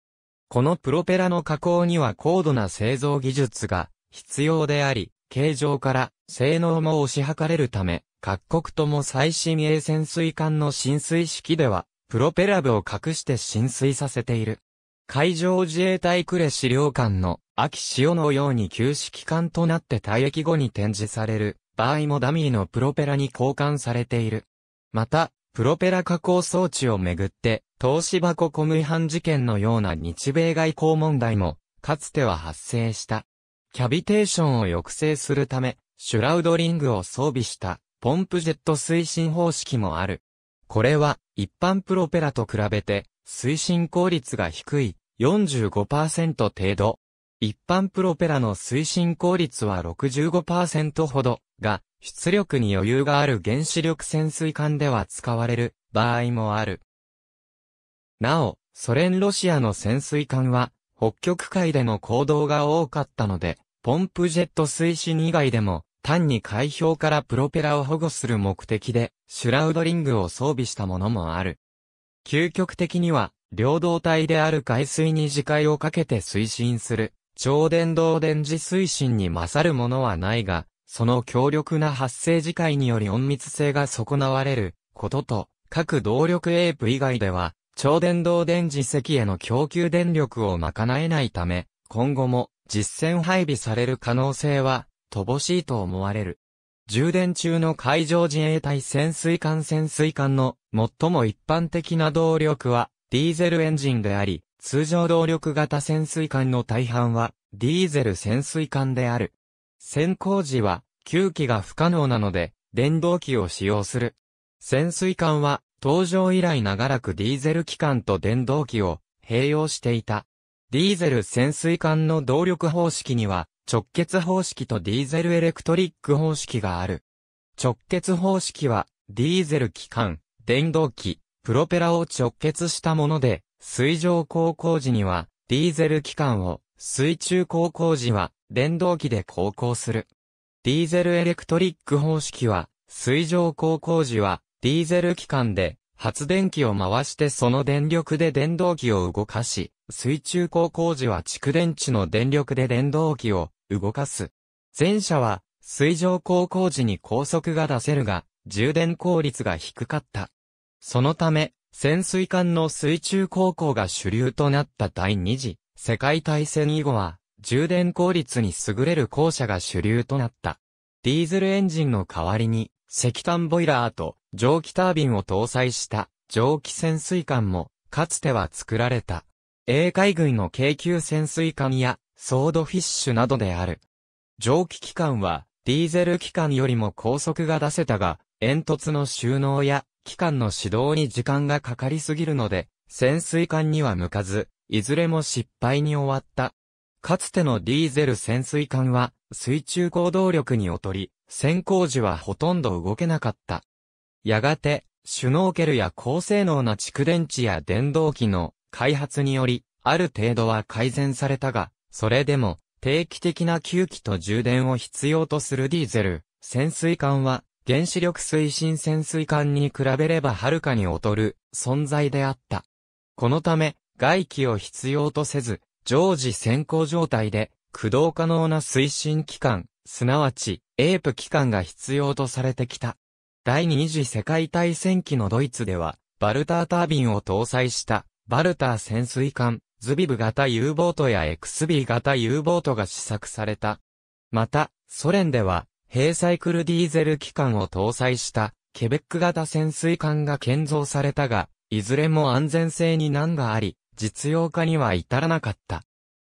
このプロペラの加工には高度な製造技術が必要であり、形状から性能も推し量れるため、各国とも最新鋭潜水艦の浸水式では、プロペラ部を隠して浸水させている。海上自衛隊呉資料館の秋潮のように旧式艦となって退役後に展示される場合もダミーのプロペラに交換されている。また、プロペラ加工装置をめぐって、投資箱小麦犯事件のような日米外交問題も、かつては発生した。キャビテーションを抑制するため、シュラウドリングを装備した、ポンプジェット推進方式もある。これは一般プロペラと比べて推進効率が低い45%程度。一般プロペラの推進効率は65%ほどが出力に余裕がある原子力潜水艦では使われる場合もある。なお、ソ連ロシアの潜水艦は北極海での行動が多かったので、ポンプジェット推進以外でも単に海氷からプロペラを保護する目的で、シュラウドリングを装備したものもある。究極的には、両動体である海水に磁界をかけて推進する、超電導電磁推進に勝るものはないが、その強力な発生磁界により隠密性が損なわれる、ことと、各動力エープ以外では、超電導電磁石への供給電力を賄えないため、今後も実戦配備される可能性は乏しいと思われる。充電中の海上自衛隊潜水艦潜水艦の最も一般的な動力はディーゼルエンジンであり、通常動力型潜水艦の大半はディーゼル潜水艦である。潜航時は吸気が不可能なので電動機を使用する。潜水艦は登場以来長らくディーゼル機関と電動機を併用していた。ディーゼル潜水艦の動力方式には直結方式とディーゼルエレクトリック方式がある。直結方式は、ディーゼル機関、電動機、プロペラを直結したもので、水上航行時には、ディーゼル機関を、水中航行時は、電動機で航行する。ディーゼルエレクトリック方式は、水上航行時は、ディーゼル機関で、発電機を回してその電力で電動機を動かし、水中航行時は蓄電池の電力で電動機を動かす。前者は、水上航行時に高速が出せるが、充電効率が低かった。そのため、潜水艦の水中航行が主流となった第二次世界大戦以後は、充電効率に優れる校舎が主流となった。ディーゼルエンジンの代わりに、石炭ボイラーと蒸気タービンを搭載した蒸気潜水艦も、かつては作られた。英海軍の軽級潜水艦やソードフィッシュなどである。蒸気機関は、ディーゼル機関よりも高速が出せたが、煙突の収納や、機関の始動に時間がかかりすぎるので、潜水艦には向かず、いずれも失敗に終わった。かつてのディーゼル潜水艦は、水中行動力に劣り、潜航時はほとんど動けなかった。やがて、シュノーケルや高性能な蓄電池や電動機の開発により、ある程度は改善されたが、それでも、定期的な吸気と充電を必要とするディーゼル、潜水艦は、原子力推進潜水艦に比べればはるかに劣る存在であった。このため、外気を必要とせず、常時先行状態で、駆動可能な推進機関、すなわち、エープ機関が必要とされてきた。第二次世界大戦期のドイツでは、バルタータービンを搭載した、バルター潜水艦、ズビブ型 U ボートや XB 型 U ボートが試作された。また、ソ連では、ヘイサイクルディーゼル機関を搭載した、ケベック型潜水艦が建造されたが、いずれも安全性に難があり、実用化には至らなかった。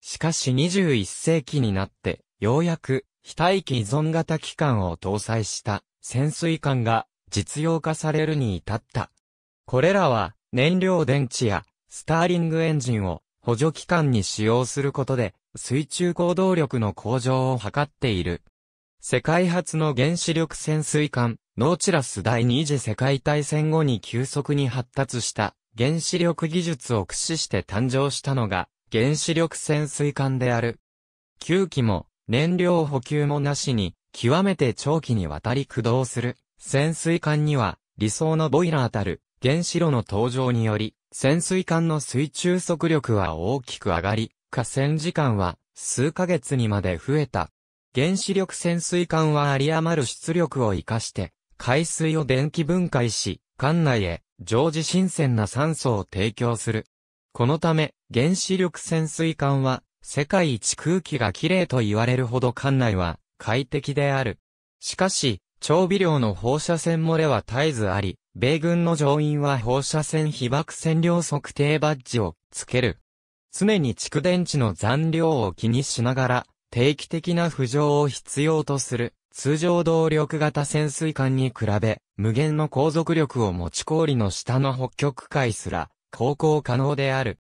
しかし21世紀になって、ようやく、非待機依存型機関を搭載した潜水艦が実用化されるに至った。これらは燃料電池やスターリングエンジンを補助機関に使用することで、水中行動力の向上を図っている。世界初の原子力潜水艦、ノーチラス第二次世界大戦後に急速に発達した原子力技術を駆使して誕生したのが原子力潜水艦である。9機も燃料補給もなしに極めて長期にわたり駆動する潜水艦には理想のボイラーたる原子炉の登場により潜水艦の水中速力は大きく上がり、河川時間は数ヶ月にまで増えた。原子力潜水艦は有り余る出力を活かして、海水を電気分解し、艦内へ常時新鮮な酸素を提供する。このため、原子力潜水艦は、世界一空気がきれいと言われるほど艦内は快適である。しかし、超微量の放射線漏れは絶えずあり、米軍の乗員は放射線被爆線量測定バッジをつける。常に蓄電池の残量を気にしながら、定期的な浮上を必要とする。通常動力型潜水艦に比べ、無限の航続力を持ち氷の下の北極海すら、航行可能である。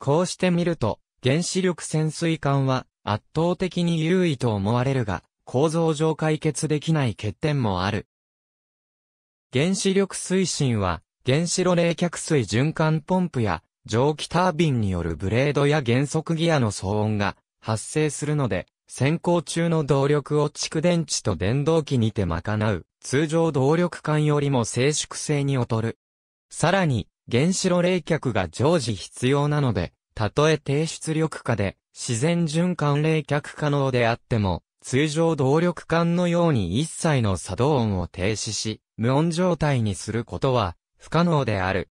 こうしてみると、原子力潜水艦は圧倒的に優位と思われるが、構造上解決できない欠点もある。原子力推進は、原子炉冷却水循環ポンプや、蒸気タービンによるブレードや減速ギアの騒音が発生するので、先行中の動力を蓄電池と電動機にて賄う、通常動力管よりも静粛性に劣る。さらに、原子炉冷却が常時必要なので、たとえ低出力下で、自然循環冷却可能であっても、通常動力管のように一切の作動音を停止し、無音状態にすることは不可能である。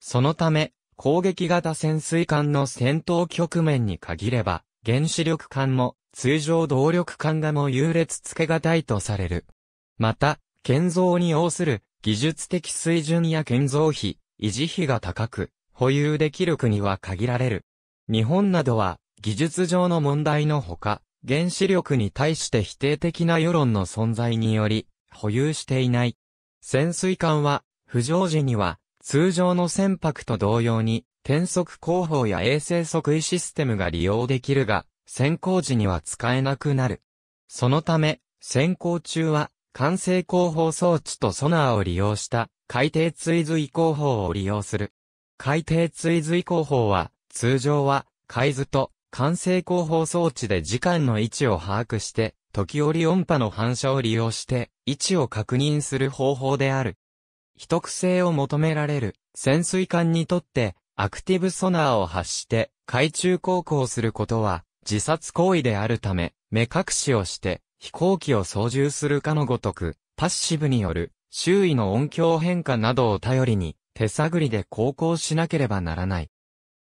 そのため、攻撃型潜水艦の戦闘局面に限れば、原子力艦も通常動力艦がも優劣つけがたいとされる。また、建造に要する技術的水準や建造費、維持費が高く、保有できる国は限られる。日本などは、技術上の問題のほか、原子力に対して否定的な世論の存在により、保有していない。潜水艦は、浮上時には、通常の船舶と同様に、転速工法や衛星測位システムが利用できるが、潜航時には使えなくなる。そのため、潜航中は、管制工法装置とソナーを利用した、海底追随工法を利用する。海底追随工法は、通常は、海図と管制工法装置で時間の位置を把握して、時折音波の反射を利用して、位置を確認する方法である。秘匿性を求められる潜水艦にとって、アクティブソナーを発して、海中航行することは、自殺行為であるため、目隠しをして、飛行機を操縦するかのごとく、パッシブによる、周囲の音響変化などを頼りに、手探りで航行しなければならない。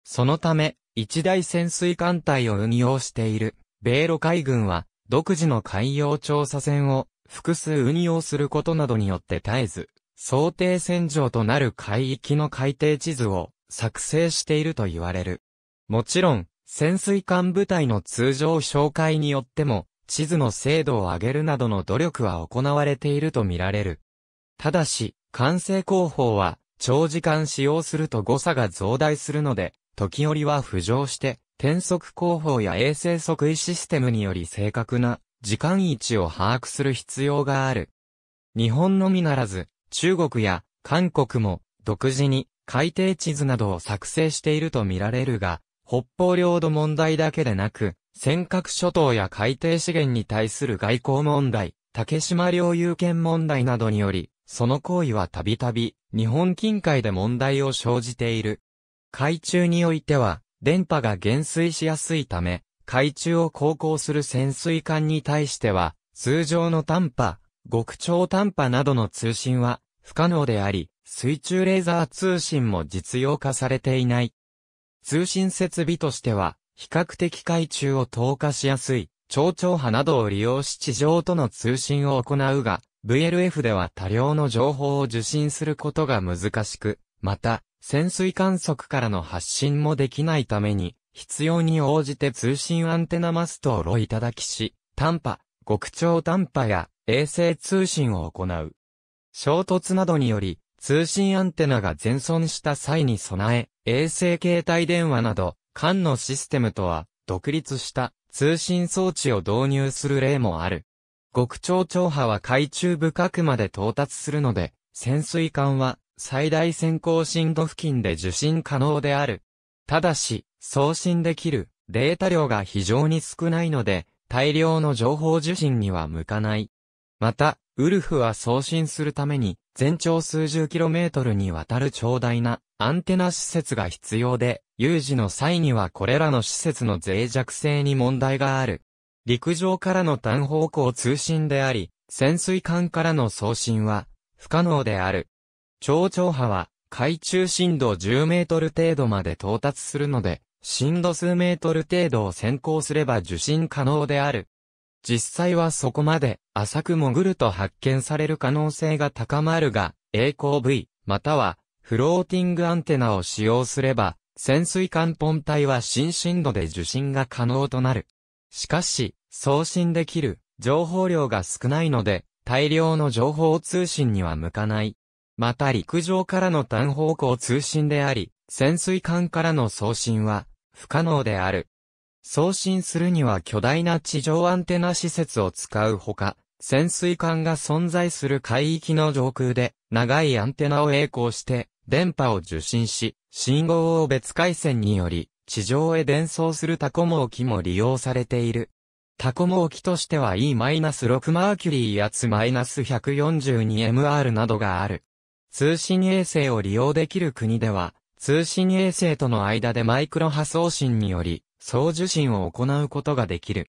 そのため、一大潜水艦隊を運用している、米ロ海軍は、独自の海洋調査船を複数運用することなどによって絶えず、想定線上となる海域の海底地図を作成していると言われる。もちろん、潜水艦部隊の通常紹介によっても、地図の精度を上げるなどの努力は行われているとみられる。ただし、完成工法は、長時間使用すると誤差が増大するので、時折は浮上して、転速工法や衛星測位システムにより正確な時間位置を把握する必要がある。日本のみならず、中国や韓国も独自に海底地図などを作成していると見られるが、北方領土問題だけでなく、尖閣諸島や海底資源に対する外交問題、竹島領有権問題などにより、その行為はたびたび日本近海で問題を生じている。海中においては、電波が減衰しやすいため、海中を航行する潜水艦に対しては、通常の短波、極超短波などの通信は不可能であり、水中レーザー通信も実用化されていない。通信設備としては、比較的海中を透過しやすい、超長波などを利用し地上との通信を行うが、VLF では多量の情報を受信することが難しく、また、潜水観測からの発信もできないために、必要に応じて通信アンテナマストをロいただきし、短波、極超短波や衛星通信を行う。衝突などにより、通信アンテナが全損した際に備え、衛星携帯電話など、間のシステムとは、独立した通信装置を導入する例もある。極超超波は海中深くまで到達するので、潜水艦は最大先行震度付近で受信可能である。ただし、送信できるデータ量が非常に少ないので、大量の情報受信には向かない。また、ウルフは送信するために、全長数十キロメートルにわたる長大なアンテナ施設が必要で、有事の際にはこれらの施設の脆弱性に問題がある。陸上からの単方向通信であり、潜水艦からの送信は不可能である。超超波は、海中震度10メートル程度まで到達するので、震度数メートル程度を先行すれば受信可能である。実際はそこまで浅く潜ると発見される可能性が高まるが、栄光 V、またはフローティングアンテナを使用すれば、潜水艦本体は新深度で受信が可能となる。しかし、送信できる情報量が少ないので、大量の情報通信には向かない。また陸上からの単方向通信であり、潜水艦からの送信は不可能である。送信するには巨大な地上アンテナ施設を使うほか、潜水艦が存在する海域の上空で長いアンテナを栄光して電波を受信し、信号を別回線により地上へ伝送するタコモキも利用されている。タコモキとしては E-6 マーキュリー圧 -142MR などがある。通信衛星を利用できる国では、通信衛星との間でマイクロ波送信により、送受信を行うことができる。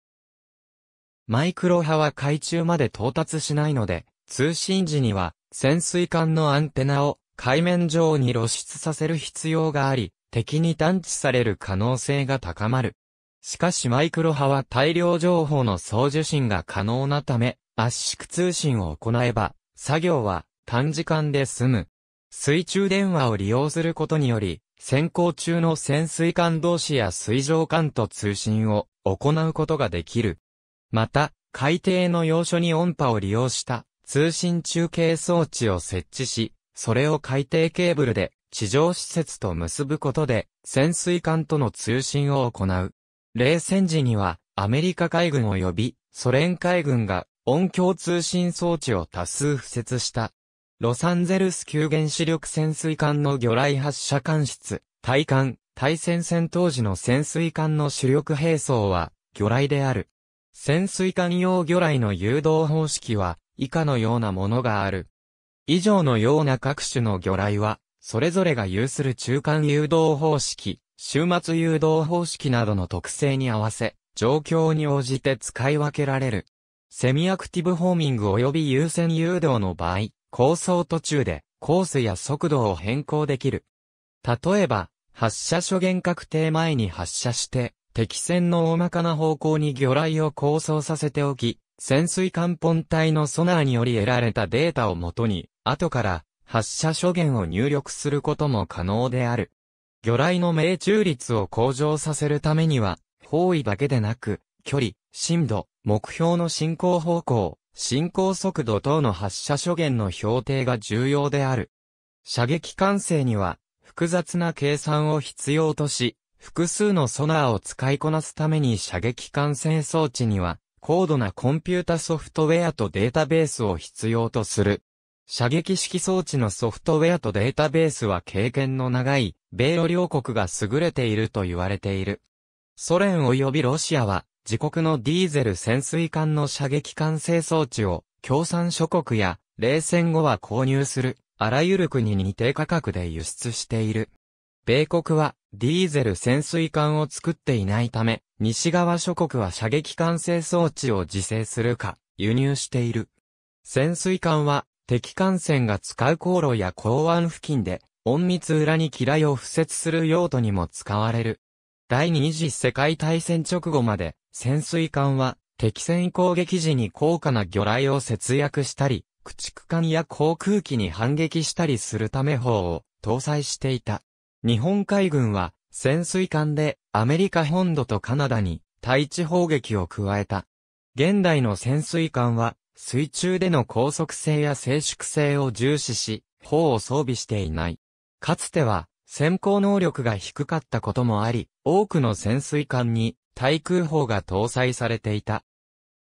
マイクロ波は海中まで到達しないので、通信時には潜水艦のアンテナを海面上に露出させる必要があり、敵に探知される可能性が高まる。しかしマイクロ波は大量情報の送受信が可能なため、圧縮通信を行えば、作業は短時間で済む。水中電話を利用することにより、潜航中の潜水艦同士や水上艦と通信を行うことができる。また、海底の要所に音波を利用した通信中継装置を設置し、それを海底ケーブルで地上施設と結ぶことで潜水艦との通信を行う。冷戦時にはアメリカ海軍及びソ連海軍が音響通信装置を多数付設したロサンゼルス級原子力潜水艦の魚雷発射艦室、対艦、対戦戦当時の潜水艦の主力兵装は、魚雷である。潜水艦用魚雷の誘導方式は、以下のようなものがある。以上のような各種の魚雷は、それぞれが有する中間誘導方式、終末誘導方式などの特性に合わせ、状況に応じて使い分けられる。セミアクティブホーミング及び優先誘導の場合、構想途中でコースや速度を変更できる。例えば、発射初限確定前に発射して、敵戦の大まかな方向に魚雷を構想させておき、潜水艦本体のソナーにより得られたデータをもとに、後から発射初限を入力することも可能である。魚雷の命中率を向上させるためには、方位だけでなく、距離、深度、目標の進行方向、進行速度等の発射諸元の評定が重要である。射撃管制には、複雑な計算を必要とし、複数のソナーを使いこなすために射撃管制装置には、高度なコンピュータソフトウェアとデータベースを必要とする。射撃式装置のソフトウェアとデータベースは経験の長い、米ロ両国が優れていると言われている。ソ連及びロシアは、自国のディーゼル潜水艦の射撃管制装置を共産諸国や冷戦後は購入するあらゆる国に低価格で輸出している。米国はディーゼル潜水艦を作っていないため、西側諸国は射撃管制装置を自制するか輸入している。潜水艦は敵艦船が使う航路や港湾付近で隠密裏に機雷を敷設する用途にも使われる。第二次世界大戦直後まで、潜水艦は、敵戦攻撃時に高価な魚雷を節約したり、駆逐艦や航空機に反撃したりするため砲を搭載していた。日本海軍は、潜水艦でアメリカ本土とカナダに対地砲撃を加えた。現代の潜水艦は、水中での高速性や静粛性を重視し、砲を装備していない。かつては、先行能力が低かったこともあり、多くの潜水艦に対空砲が搭載されていた。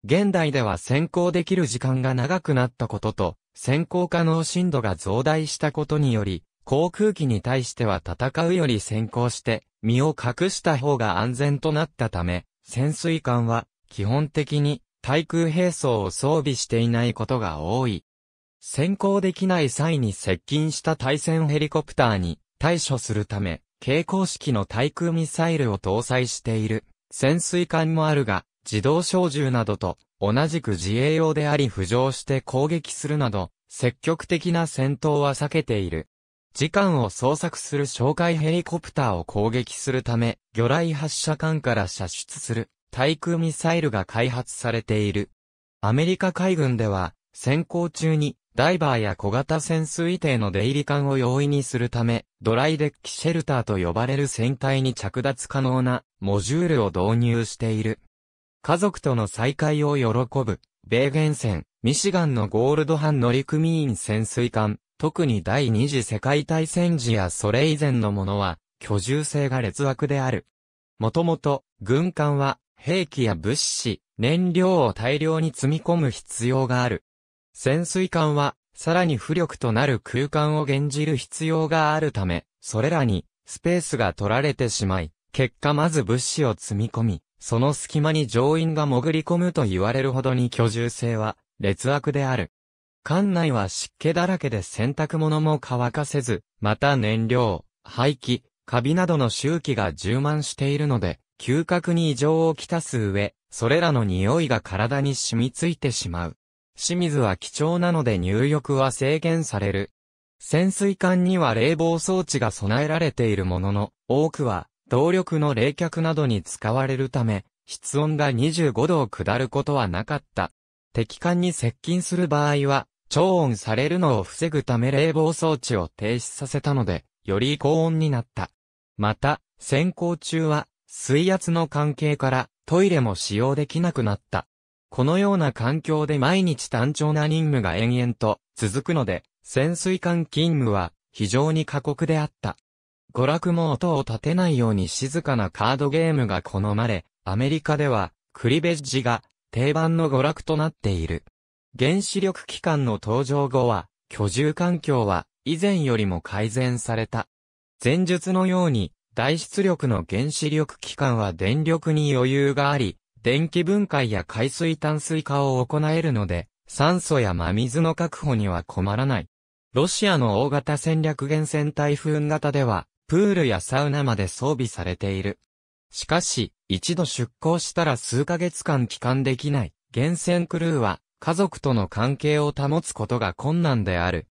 現代では先行できる時間が長くなったことと、先行可能深度が増大したことにより、航空機に対しては戦うより先行して、身を隠した方が安全となったため、潜水艦は基本的に対空兵装を装備していないことが多い。先行できない際に接近した対戦ヘリコプターに対処するため、蛍光式の対空ミサイルを搭載している潜水艦もあるが、自動小銃などと同じく自衛用であり浮上して攻撃するなど、積極的な戦闘は避けている。時間を捜索する哨戒ヘリコプターを攻撃するため、魚雷発射管から射出する対空ミサイルが開発されている。アメリカ海軍では、先行中にダイバーや小型潜水艇の出入り艦を容易にするため、ドライデッキシェルターと呼ばれる船体に着脱可能なモジュールを導入している。家族との再会を喜ぶ、米原船、ミシガンのゴールド班乗組員潜水艦、特に第二次世界大戦時やそれ以前のものは、居住性が劣悪である。もともと、軍艦は、兵器や物資、燃料を大量に積み込む必要がある。潜水艦は、さらに浮力となる空間を減じる必要があるため、それらに、スペースが取られてしまい、結果まず物資を積み込み、その隙間に乗員が潜り込むと言われるほどに居住性は、劣悪である。艦内は湿気だらけで洗濯物も乾かせず、また燃料、排気、カビなどの周期が充満しているので、嗅覚に異常をきたす上、それらの匂いが体に染みついてしまう。清水は貴重なので入浴は制限される。潜水艦には冷房装置が備えられているものの、多くは動力の冷却などに使われるため、室温が25度を下ることはなかった。敵艦に接近する場合は、超音されるのを防ぐため冷房装置を停止させたので、より高温になった。また、潜航中は、水圧の関係からトイレも使用できなくなった。このような環境で毎日単調な任務が延々と続くので、潜水艦勤務は非常に過酷であった。娯楽も音を立てないように静かなカードゲームが好まれ、アメリカではクリベッジが定番の娯楽となっている。原子力機関の登場後は、居住環境は以前よりも改善された。前述のように、大出力の原子力機関は電力に余裕があり、電気分解や海水淡水化を行えるので、酸素や真水の確保には困らない。ロシアの大型戦略原潜台風型では、プールやサウナまで装備されている。しかし、一度出港したら数ヶ月間帰還できない、原潜クルーは、家族との関係を保つことが困難である。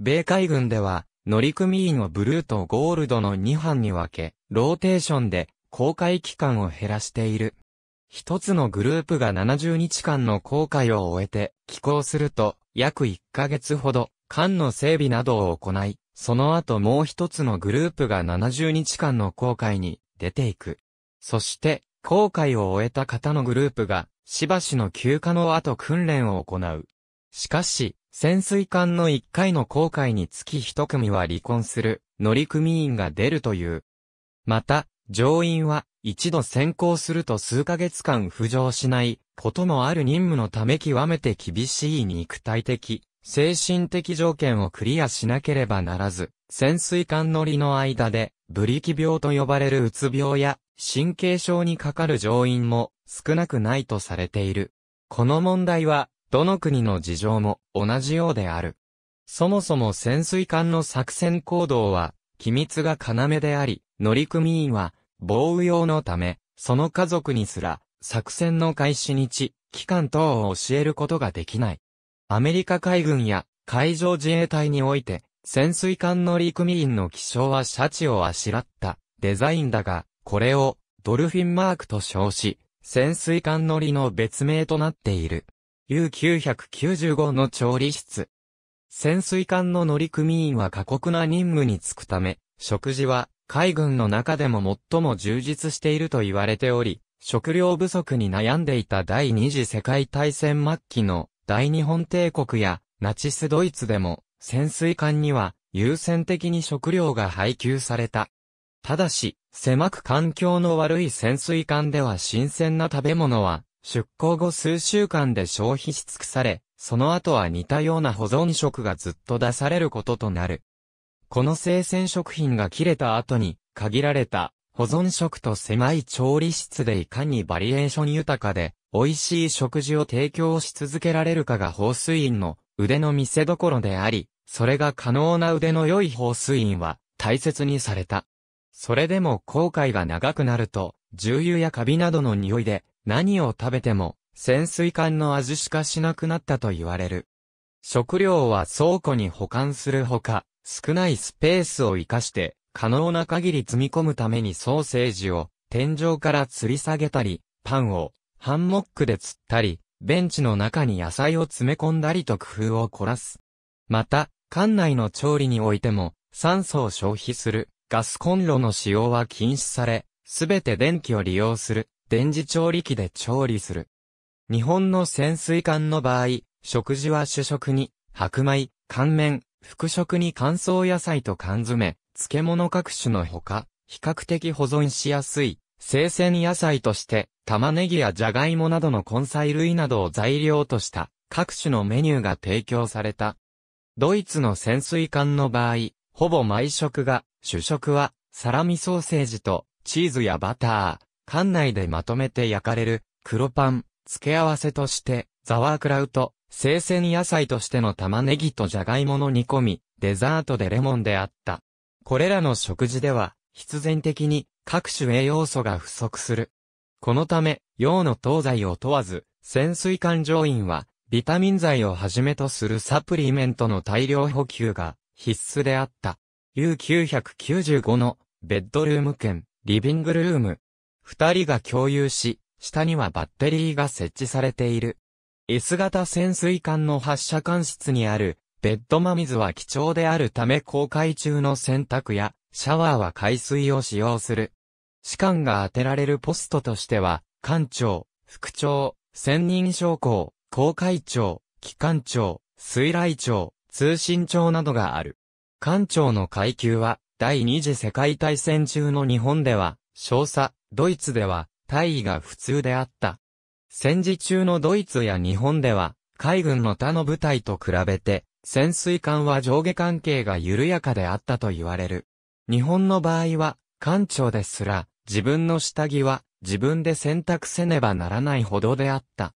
米海軍では、乗組員をブルーとゴールドの2班に分け、ローテーションで、公開期間を減らしている。一つのグループが70日間の航海を終えて寄港すると約1ヶ月ほど艦の整備などを行い、その後もう一つのグループが70日間の航海に出ていく。そして航海を終えた方のグループがしばしの休暇の後訓練を行う。しかし、潜水艦の1回の航海につき1組は離婚する乗組員が出るという。また、乗員は一度先行すると数ヶ月間浮上しないこともある任務のため極めて厳しい肉体的、精神的条件をクリアしなければならず、潜水艦乗りの間で、ブリキ病と呼ばれるうつ病や神経症にかかる乗員も少なくないとされている。この問題は、どの国の事情も同じようである。そもそも潜水艦の作戦行動は、機密が要であり、乗組員は防御用のため、その家族にすら、作戦の開始日、期間等を教えることができない。アメリカ海軍や海上自衛隊において、潜水艦乗組員の気象はシャチをあしらったデザインだが、これをドルフィンマークと称し、潜水艦乗りの別名となっている。U995 の調理室。潜水艦の乗組員は過酷な任務に就くため、食事は海軍の中でも最も充実していると言われており、食料不足に悩んでいた第二次世界大戦末期の大日本帝国やナチスドイツでも潜水艦には優先的に食料が配給された。ただし、狭く環境の悪い潜水艦では新鮮な食べ物は出港後数週間で消費し尽くされ、その後は似たような保存食がずっと出されることとなる。この生鮮食品が切れた後に、限られた保存食と狭い調理室でいかにバリエーション豊かで、美味しい食事を提供し続けられるかが放水員の腕の見せ所であり、それが可能な腕の良い放水員は大切にされた。それでも後悔が長くなると、重油やカビなどの匂いで何を食べても潜水艦の味しかしなくなったと言われる。食料は倉庫に保管するほか、少ないスペースを活かして、可能な限り積み込むためにソーセージを天井から吊り下げたり、パンをハンモックで釣ったり、ベンチの中に野菜を詰め込んだりと工夫を凝らす。また、館内の調理においても、酸素を消費するガスコンロの使用は禁止され、すべて電気を利用する電磁調理器で調理する。日本の潜水艦の場合、食事は主食に、白米、乾麺、服食に乾燥野菜と缶詰、漬物各種のほか、比較的保存しやすい、生鮮野菜として、玉ねぎやじゃがいもなどの根菜類などを材料とした、各種のメニューが提供された。ドイツの潜水艦の場合、ほぼ毎食が、主食は、サラミソーセージと、チーズやバター、館内でまとめて焼かれる、黒パン、付け合わせとして、ザワークラウト、生鮮野菜としての玉ねぎとじゃがいもの煮込み、デザートでレモンであった。これらの食事では、必然的に各種栄養素が不足する。このため、洋の東西を問わず、潜水艦乗員は、ビタミン剤をはじめとするサプリメントの大量補給が必須であった。U995 のベッドルーム兼リビングルーム。二人が共有し、下にはバッテリーが設置されている。S 型潜水艦の発射艦室にある、ベッドマ水は貴重であるため公開中の洗濯や、シャワーは海水を使用する。士官が当てられるポストとしては、艦長、副長、専任将校、公海長、機関長、水雷長、通信長などがある。艦長の階級は、第二次世界大戦中の日本では、少佐、ドイツでは、大尉が普通であった。戦時中のドイツや日本では、海軍の他の部隊と比べて、潜水艦は上下関係が緩やかであったと言われる。日本の場合は、艦長ですら、自分の下着は、自分で選択せねばならないほどであった。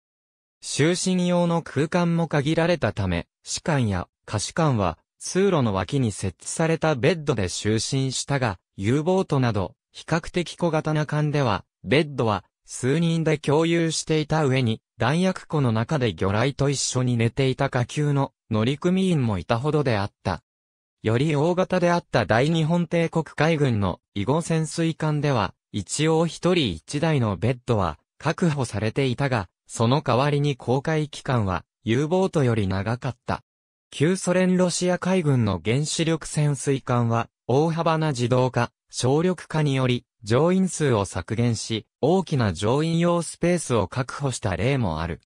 就寝用の空間も限られたため、士官や貸士官は、通路の脇に設置されたベッドで就寝したが、U ボートなど、比較的小型な艦では、ベッドは数人で共有していた上に、弾薬庫の中で魚雷と一緒に寝ていた下級の乗組員もいたほどであった。より大型であった大日本帝国海軍の囲碁潜水艦では、一応一人一台のベッドは確保されていたが、その代わりに公開期間は U ボートより長かった。旧ソ連ロシア海軍の原子力潜水艦は大幅な自動化、省力化により乗員数を削減し、大きな乗員用スペースを確保した例もある。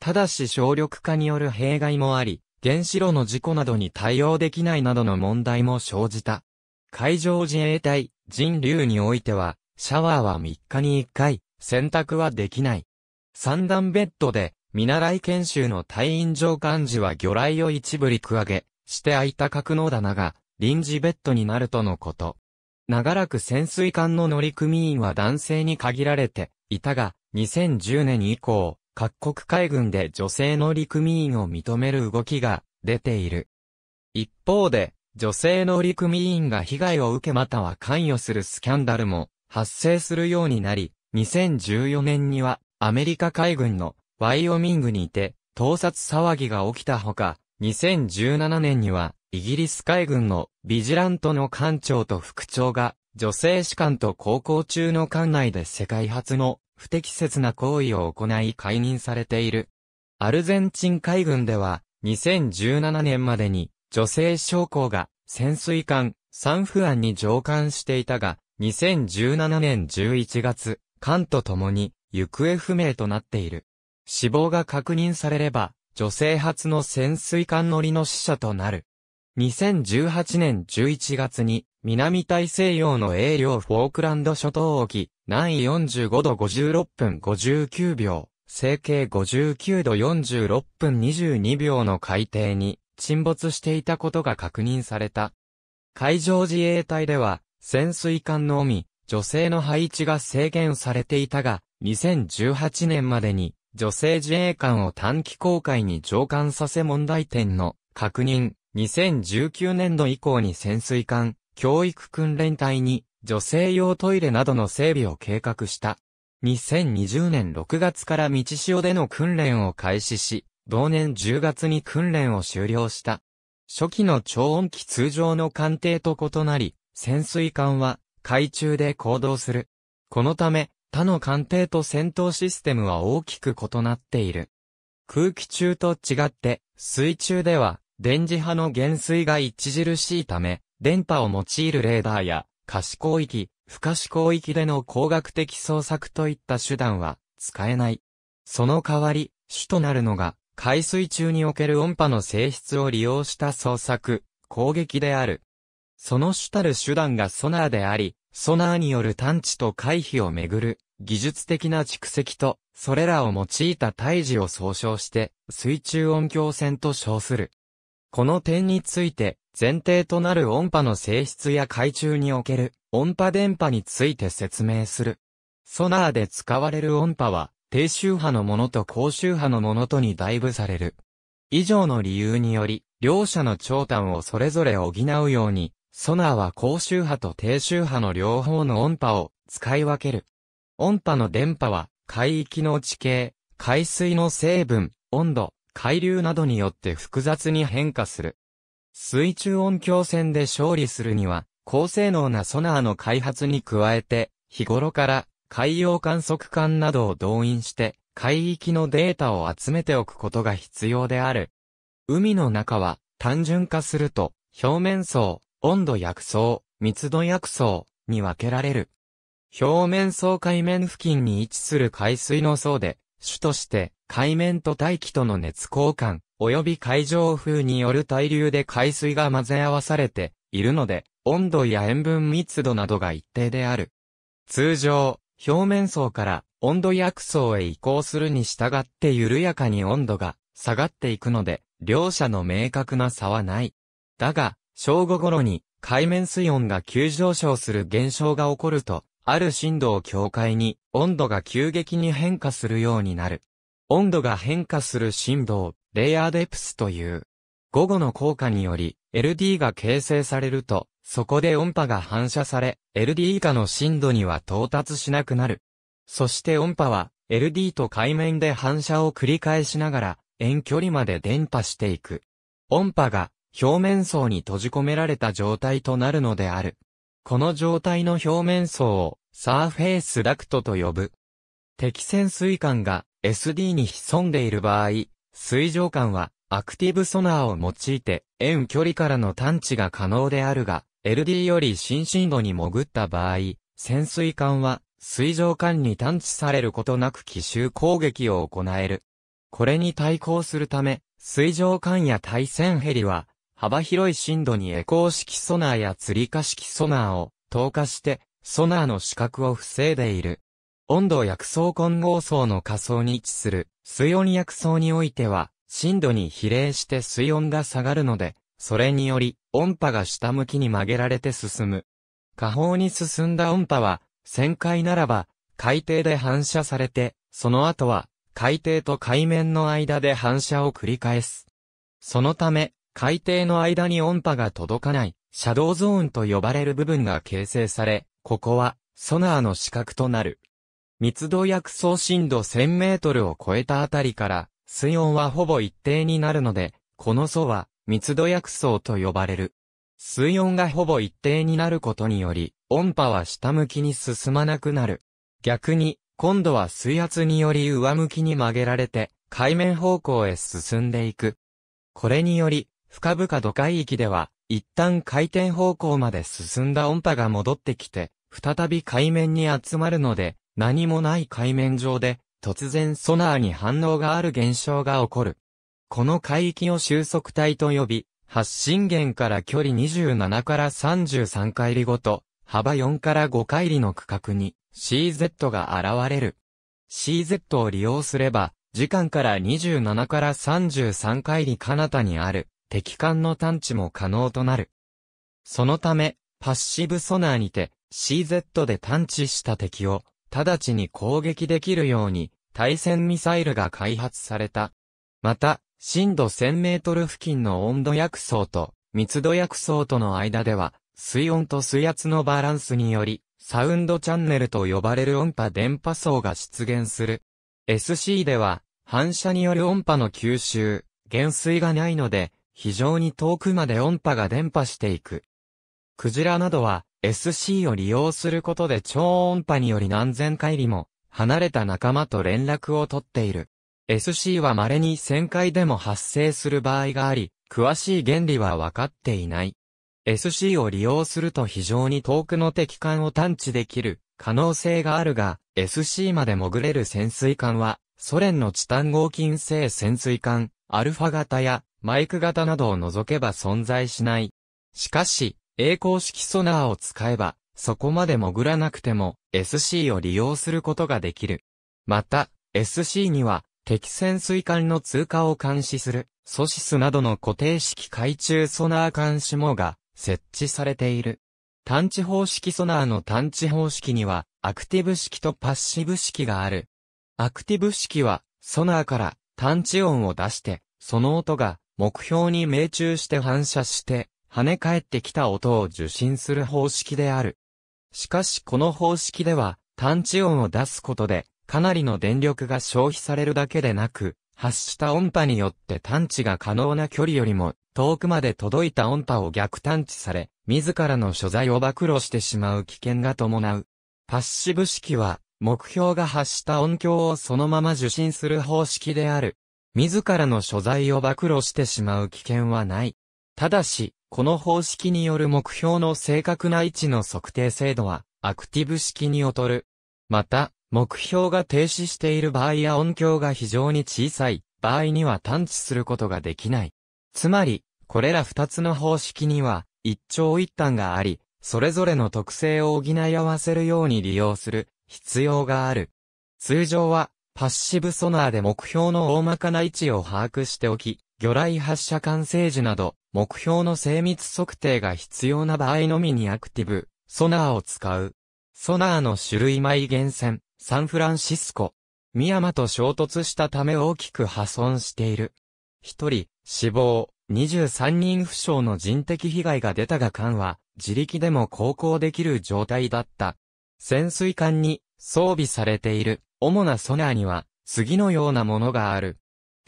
ただし省力化による弊害もあり、原子炉の事故などに対応できないなどの問題も生じた。海上自衛隊、人流においては、シャワーは3日に1回、洗濯はできない。三段ベッドで、見習い研修の隊員上官時は魚雷を一部陸上げ、して空いた格納棚が、臨時ベッドになるとのこと。長らく潜水艦の乗組員は男性に限られていたが、2010年以降、各国海軍で女性乗組員を認める動きが出ている。一方で、女性乗組員が被害を受けまたは関与するスキャンダルも発生するようになり、2014年にはアメリカ海軍のワイオミングにて盗撮騒ぎが起きたほか、2017年にはイギリス海軍のビジラントの艦長と副長が、女性士官と航行中の艦内で世界初の不適切な行為を行い解任されている。アルゼンチン海軍では、2017年までに女性将校が潜水艦サンフアンに乗艦していたが、2017年11月、艦と共に行方不明となっている。死亡が確認されれば、女性初の潜水艦乗りの死者となる。2018年11月に、南大西洋の英領フォークランド諸島沖、南緯45度56分59秒、成形59度46分22秒の海底に沈没していたことが確認された。海上自衛隊では、潜水艦のみ、女性の配置が制限されていたが、2018年までに、女性自衛官を短期公開に上官させ問題点の確認、2019年度以降に潜水艦、教育訓練隊に女性用トイレなどの整備を計画した。2020年6月から道潮での訓練を開始し、同年10月に訓練を終了した。初期の超音機通常の艦艇と異なり、潜水艦は海中で行動する。このため、他の艦艇と戦闘システムは大きく異なっている。空気中と違って、水中では電磁波の減衰が著しいため、電波を用いるレーダーや、可視光域、不可視光域での工学的捜索といった手段は使えない。その代わり、主となるのが、海水中における音波の性質を利用した捜索、攻撃である。その主たる手段がソナーであり、ソナーによる探知と回避をめぐる、技術的な蓄積と、それらを用いた胎児を総称して、水中音響線と称する。この点について、前提となる音波の性質や海中における音波電波について説明する。ソナーで使われる音波は、低周波のものと高周波のものとに大分される。以上の理由により、両者の長短をそれぞれ補うように、ソナーは高周波と低周波の両方の音波を使い分ける。音波の電波は、海域の地形、海水の成分、温度、海流などによって複雑に変化する。水中音響戦で勝利するには、高性能なソナーの開発に加えて、日頃から海洋観測艦などを動員して、海域のデータを集めておくことが必要である。海の中は単純化すると、表面層、温度薬層、密度薬層に分けられる。表面層海面付近に位置する海水の層で、主として海面と大気との熱交換、及び海上風による対流で海水が混ぜ合わされているので、温度や塩分密度などが一定である。通常、表面層から温度薬層へ移行するに従って緩やかに温度が下がっていくので、両者の明確な差はない。だが、正午頃に海面水温が急上昇する現象が起こると、ある震度を境界に温度が急激に変化するようになる。温度が変化する振動、レイヤーデプスという。午後の効果により、LD が形成されると、そこで音波が反射され、LD 以下の振度には到達しなくなる。そして音波は、LD と海面で反射を繰り返しながら、遠距離まで伝播していく。音波が、表面層に閉じ込められた状態となるのである。この状態の表面層を、サーフェイスダクトと呼ぶ。敵潜水艦が、SD に潜んでいる場合、水上艦はアクティブソナーを用いて遠距離からの探知が可能であるが、LD より新深度に潜った場合、潜水艦は水上艦に探知されることなく奇襲攻撃を行える。これに対抗するため、水上艦や対戦ヘリは、幅広い深度にエコー式ソナーや釣り化式ソナーを投下して、ソナーの死角を防いでいる。温度薬草混合層の下層に位置する水温薬草においては、深度に比例して水温が下がるので、それにより音波が下向きに曲げられて進む。下方に進んだ音波は、旋回ならば、海底で反射されて、その後は、海底と海面の間で反射を繰り返す。そのため、海底の間に音波が届かない、シャドウゾーンと呼ばれる部分が形成され、ここは、ソナーの視覚となる。密度約送深度1000メートルを超えたあたりから、水温はほぼ一定になるので、この層は密度薬層と呼ばれる。水温がほぼ一定になることにより、音波は下向きに進まなくなる。逆に、今度は水圧により上向きに曲げられて、海面方向へ進んでいく。これにより、深々土海域では、一旦回転方向まで進んだ音波が戻ってきて、再び海面に集まるので、何もない海面上で、突然ソナーに反応がある現象が起こる。この海域を収束帯と呼び、発信源から距離27から33海里ごと、幅4から5海里の区画に CZ が現れる。CZ を利用すれば、時間から27から33海里彼方にある敵艦の探知も可能となる。そのため、パッシブソナーにて CZ で探知した敵を直ちに攻撃できるように、対戦ミサイルが開発された。また、深度1000メートル付近の温度薬草と密度薬草との間では、水温と水圧のバランスにより、サウンドチャンネルと呼ばれる音波電波層が出現する。SC では、反射による音波の吸収、減衰がないので、非常に遠くまで音波が電波していく。クジラなどは、SC を利用することで超音波により何千回りも離れた仲間と連絡を取っている。SC は稀に1000回でも発生する場合があり、詳しい原理は分かっていない。SC を利用すると非常に遠くの敵艦を探知できる可能性があるが、SC まで潜れる潜水艦は、ソ連のチタン合金製潜水艦、アルファ型やマイク型などを除けば存在しない。しかし、栄光式ソナーを使えば、そこまで潜らなくても SC を利用することができる。また、SC には敵潜水艦の通過を監視するソシスなどの固定式海中ソナー監視網が設置されている。探知方式ソナーの探知方式にはアクティブ式とパッシブ式がある。アクティブ式はソナーから探知音を出して、その音が目標に命中して反射して跳ね返ってきた音を受信する方式である。しかしこの方式では、探知音を出すことで、かなりの電力が消費されるだけでなく、発した音波によって探知が可能な距離よりも、遠くまで届いた音波を逆探知され、自らの所在を暴露してしまう危険が伴う。パッシブ式は、目標が発した音響をそのまま受信する方式である。自らの所在を暴露してしまう危険はない。ただし、この方式による目標の正確な位置の測定精度は、アクティブ式に劣る。また、目標が停止している場合や音響が非常に小さい場合には探知することができない。つまり、これら二つの方式には、一長一短があり、それぞれの特性を補い合わせるように利用する必要がある。通常は、パッシブソナーで目標の大まかな位置を把握しておき、魚雷発射管制時など、目標の精密測定が必要な場合のみにアクティブ、ソナーを使う。ソナーの種類米源船、サンフランシスコ。ミヤマと衝突したため大きく破損している。一人、死亡、23人負傷の人的被害が出たが艦は、自力でも航行できる状態だった。潜水艦に装備されている主なソナーには、次のようなものがある。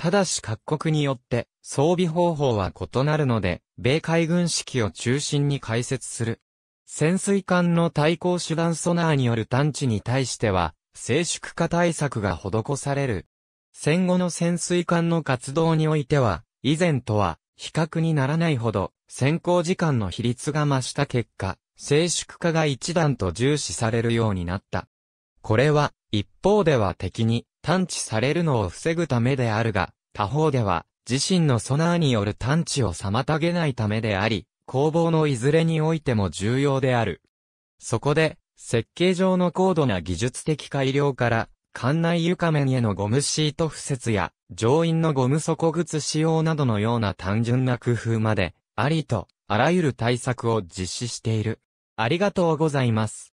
ただし各国によって装備方法は異なるので、米海軍式を中心に解説する。潜水艦の対抗手段ソナーによる探知に対しては、静粛化対策が施される。戦後の潜水艦の活動においては、以前とは比較にならないほど、潜航時間の比率が増した結果、静粛化が一段と重視されるようになった。これは、一方では敵に探知されるのを防ぐためであるが、他方では、自身のソナーによる探知を妨げないためであり、工房のいずれにおいても重要である。そこで、設計上の高度な技術的改良から、館内床面へのゴムシート付設や、乗員のゴム底靴使用などのような単純な工夫まで、ありと、あらゆる対策を実施している。ありがとうございます。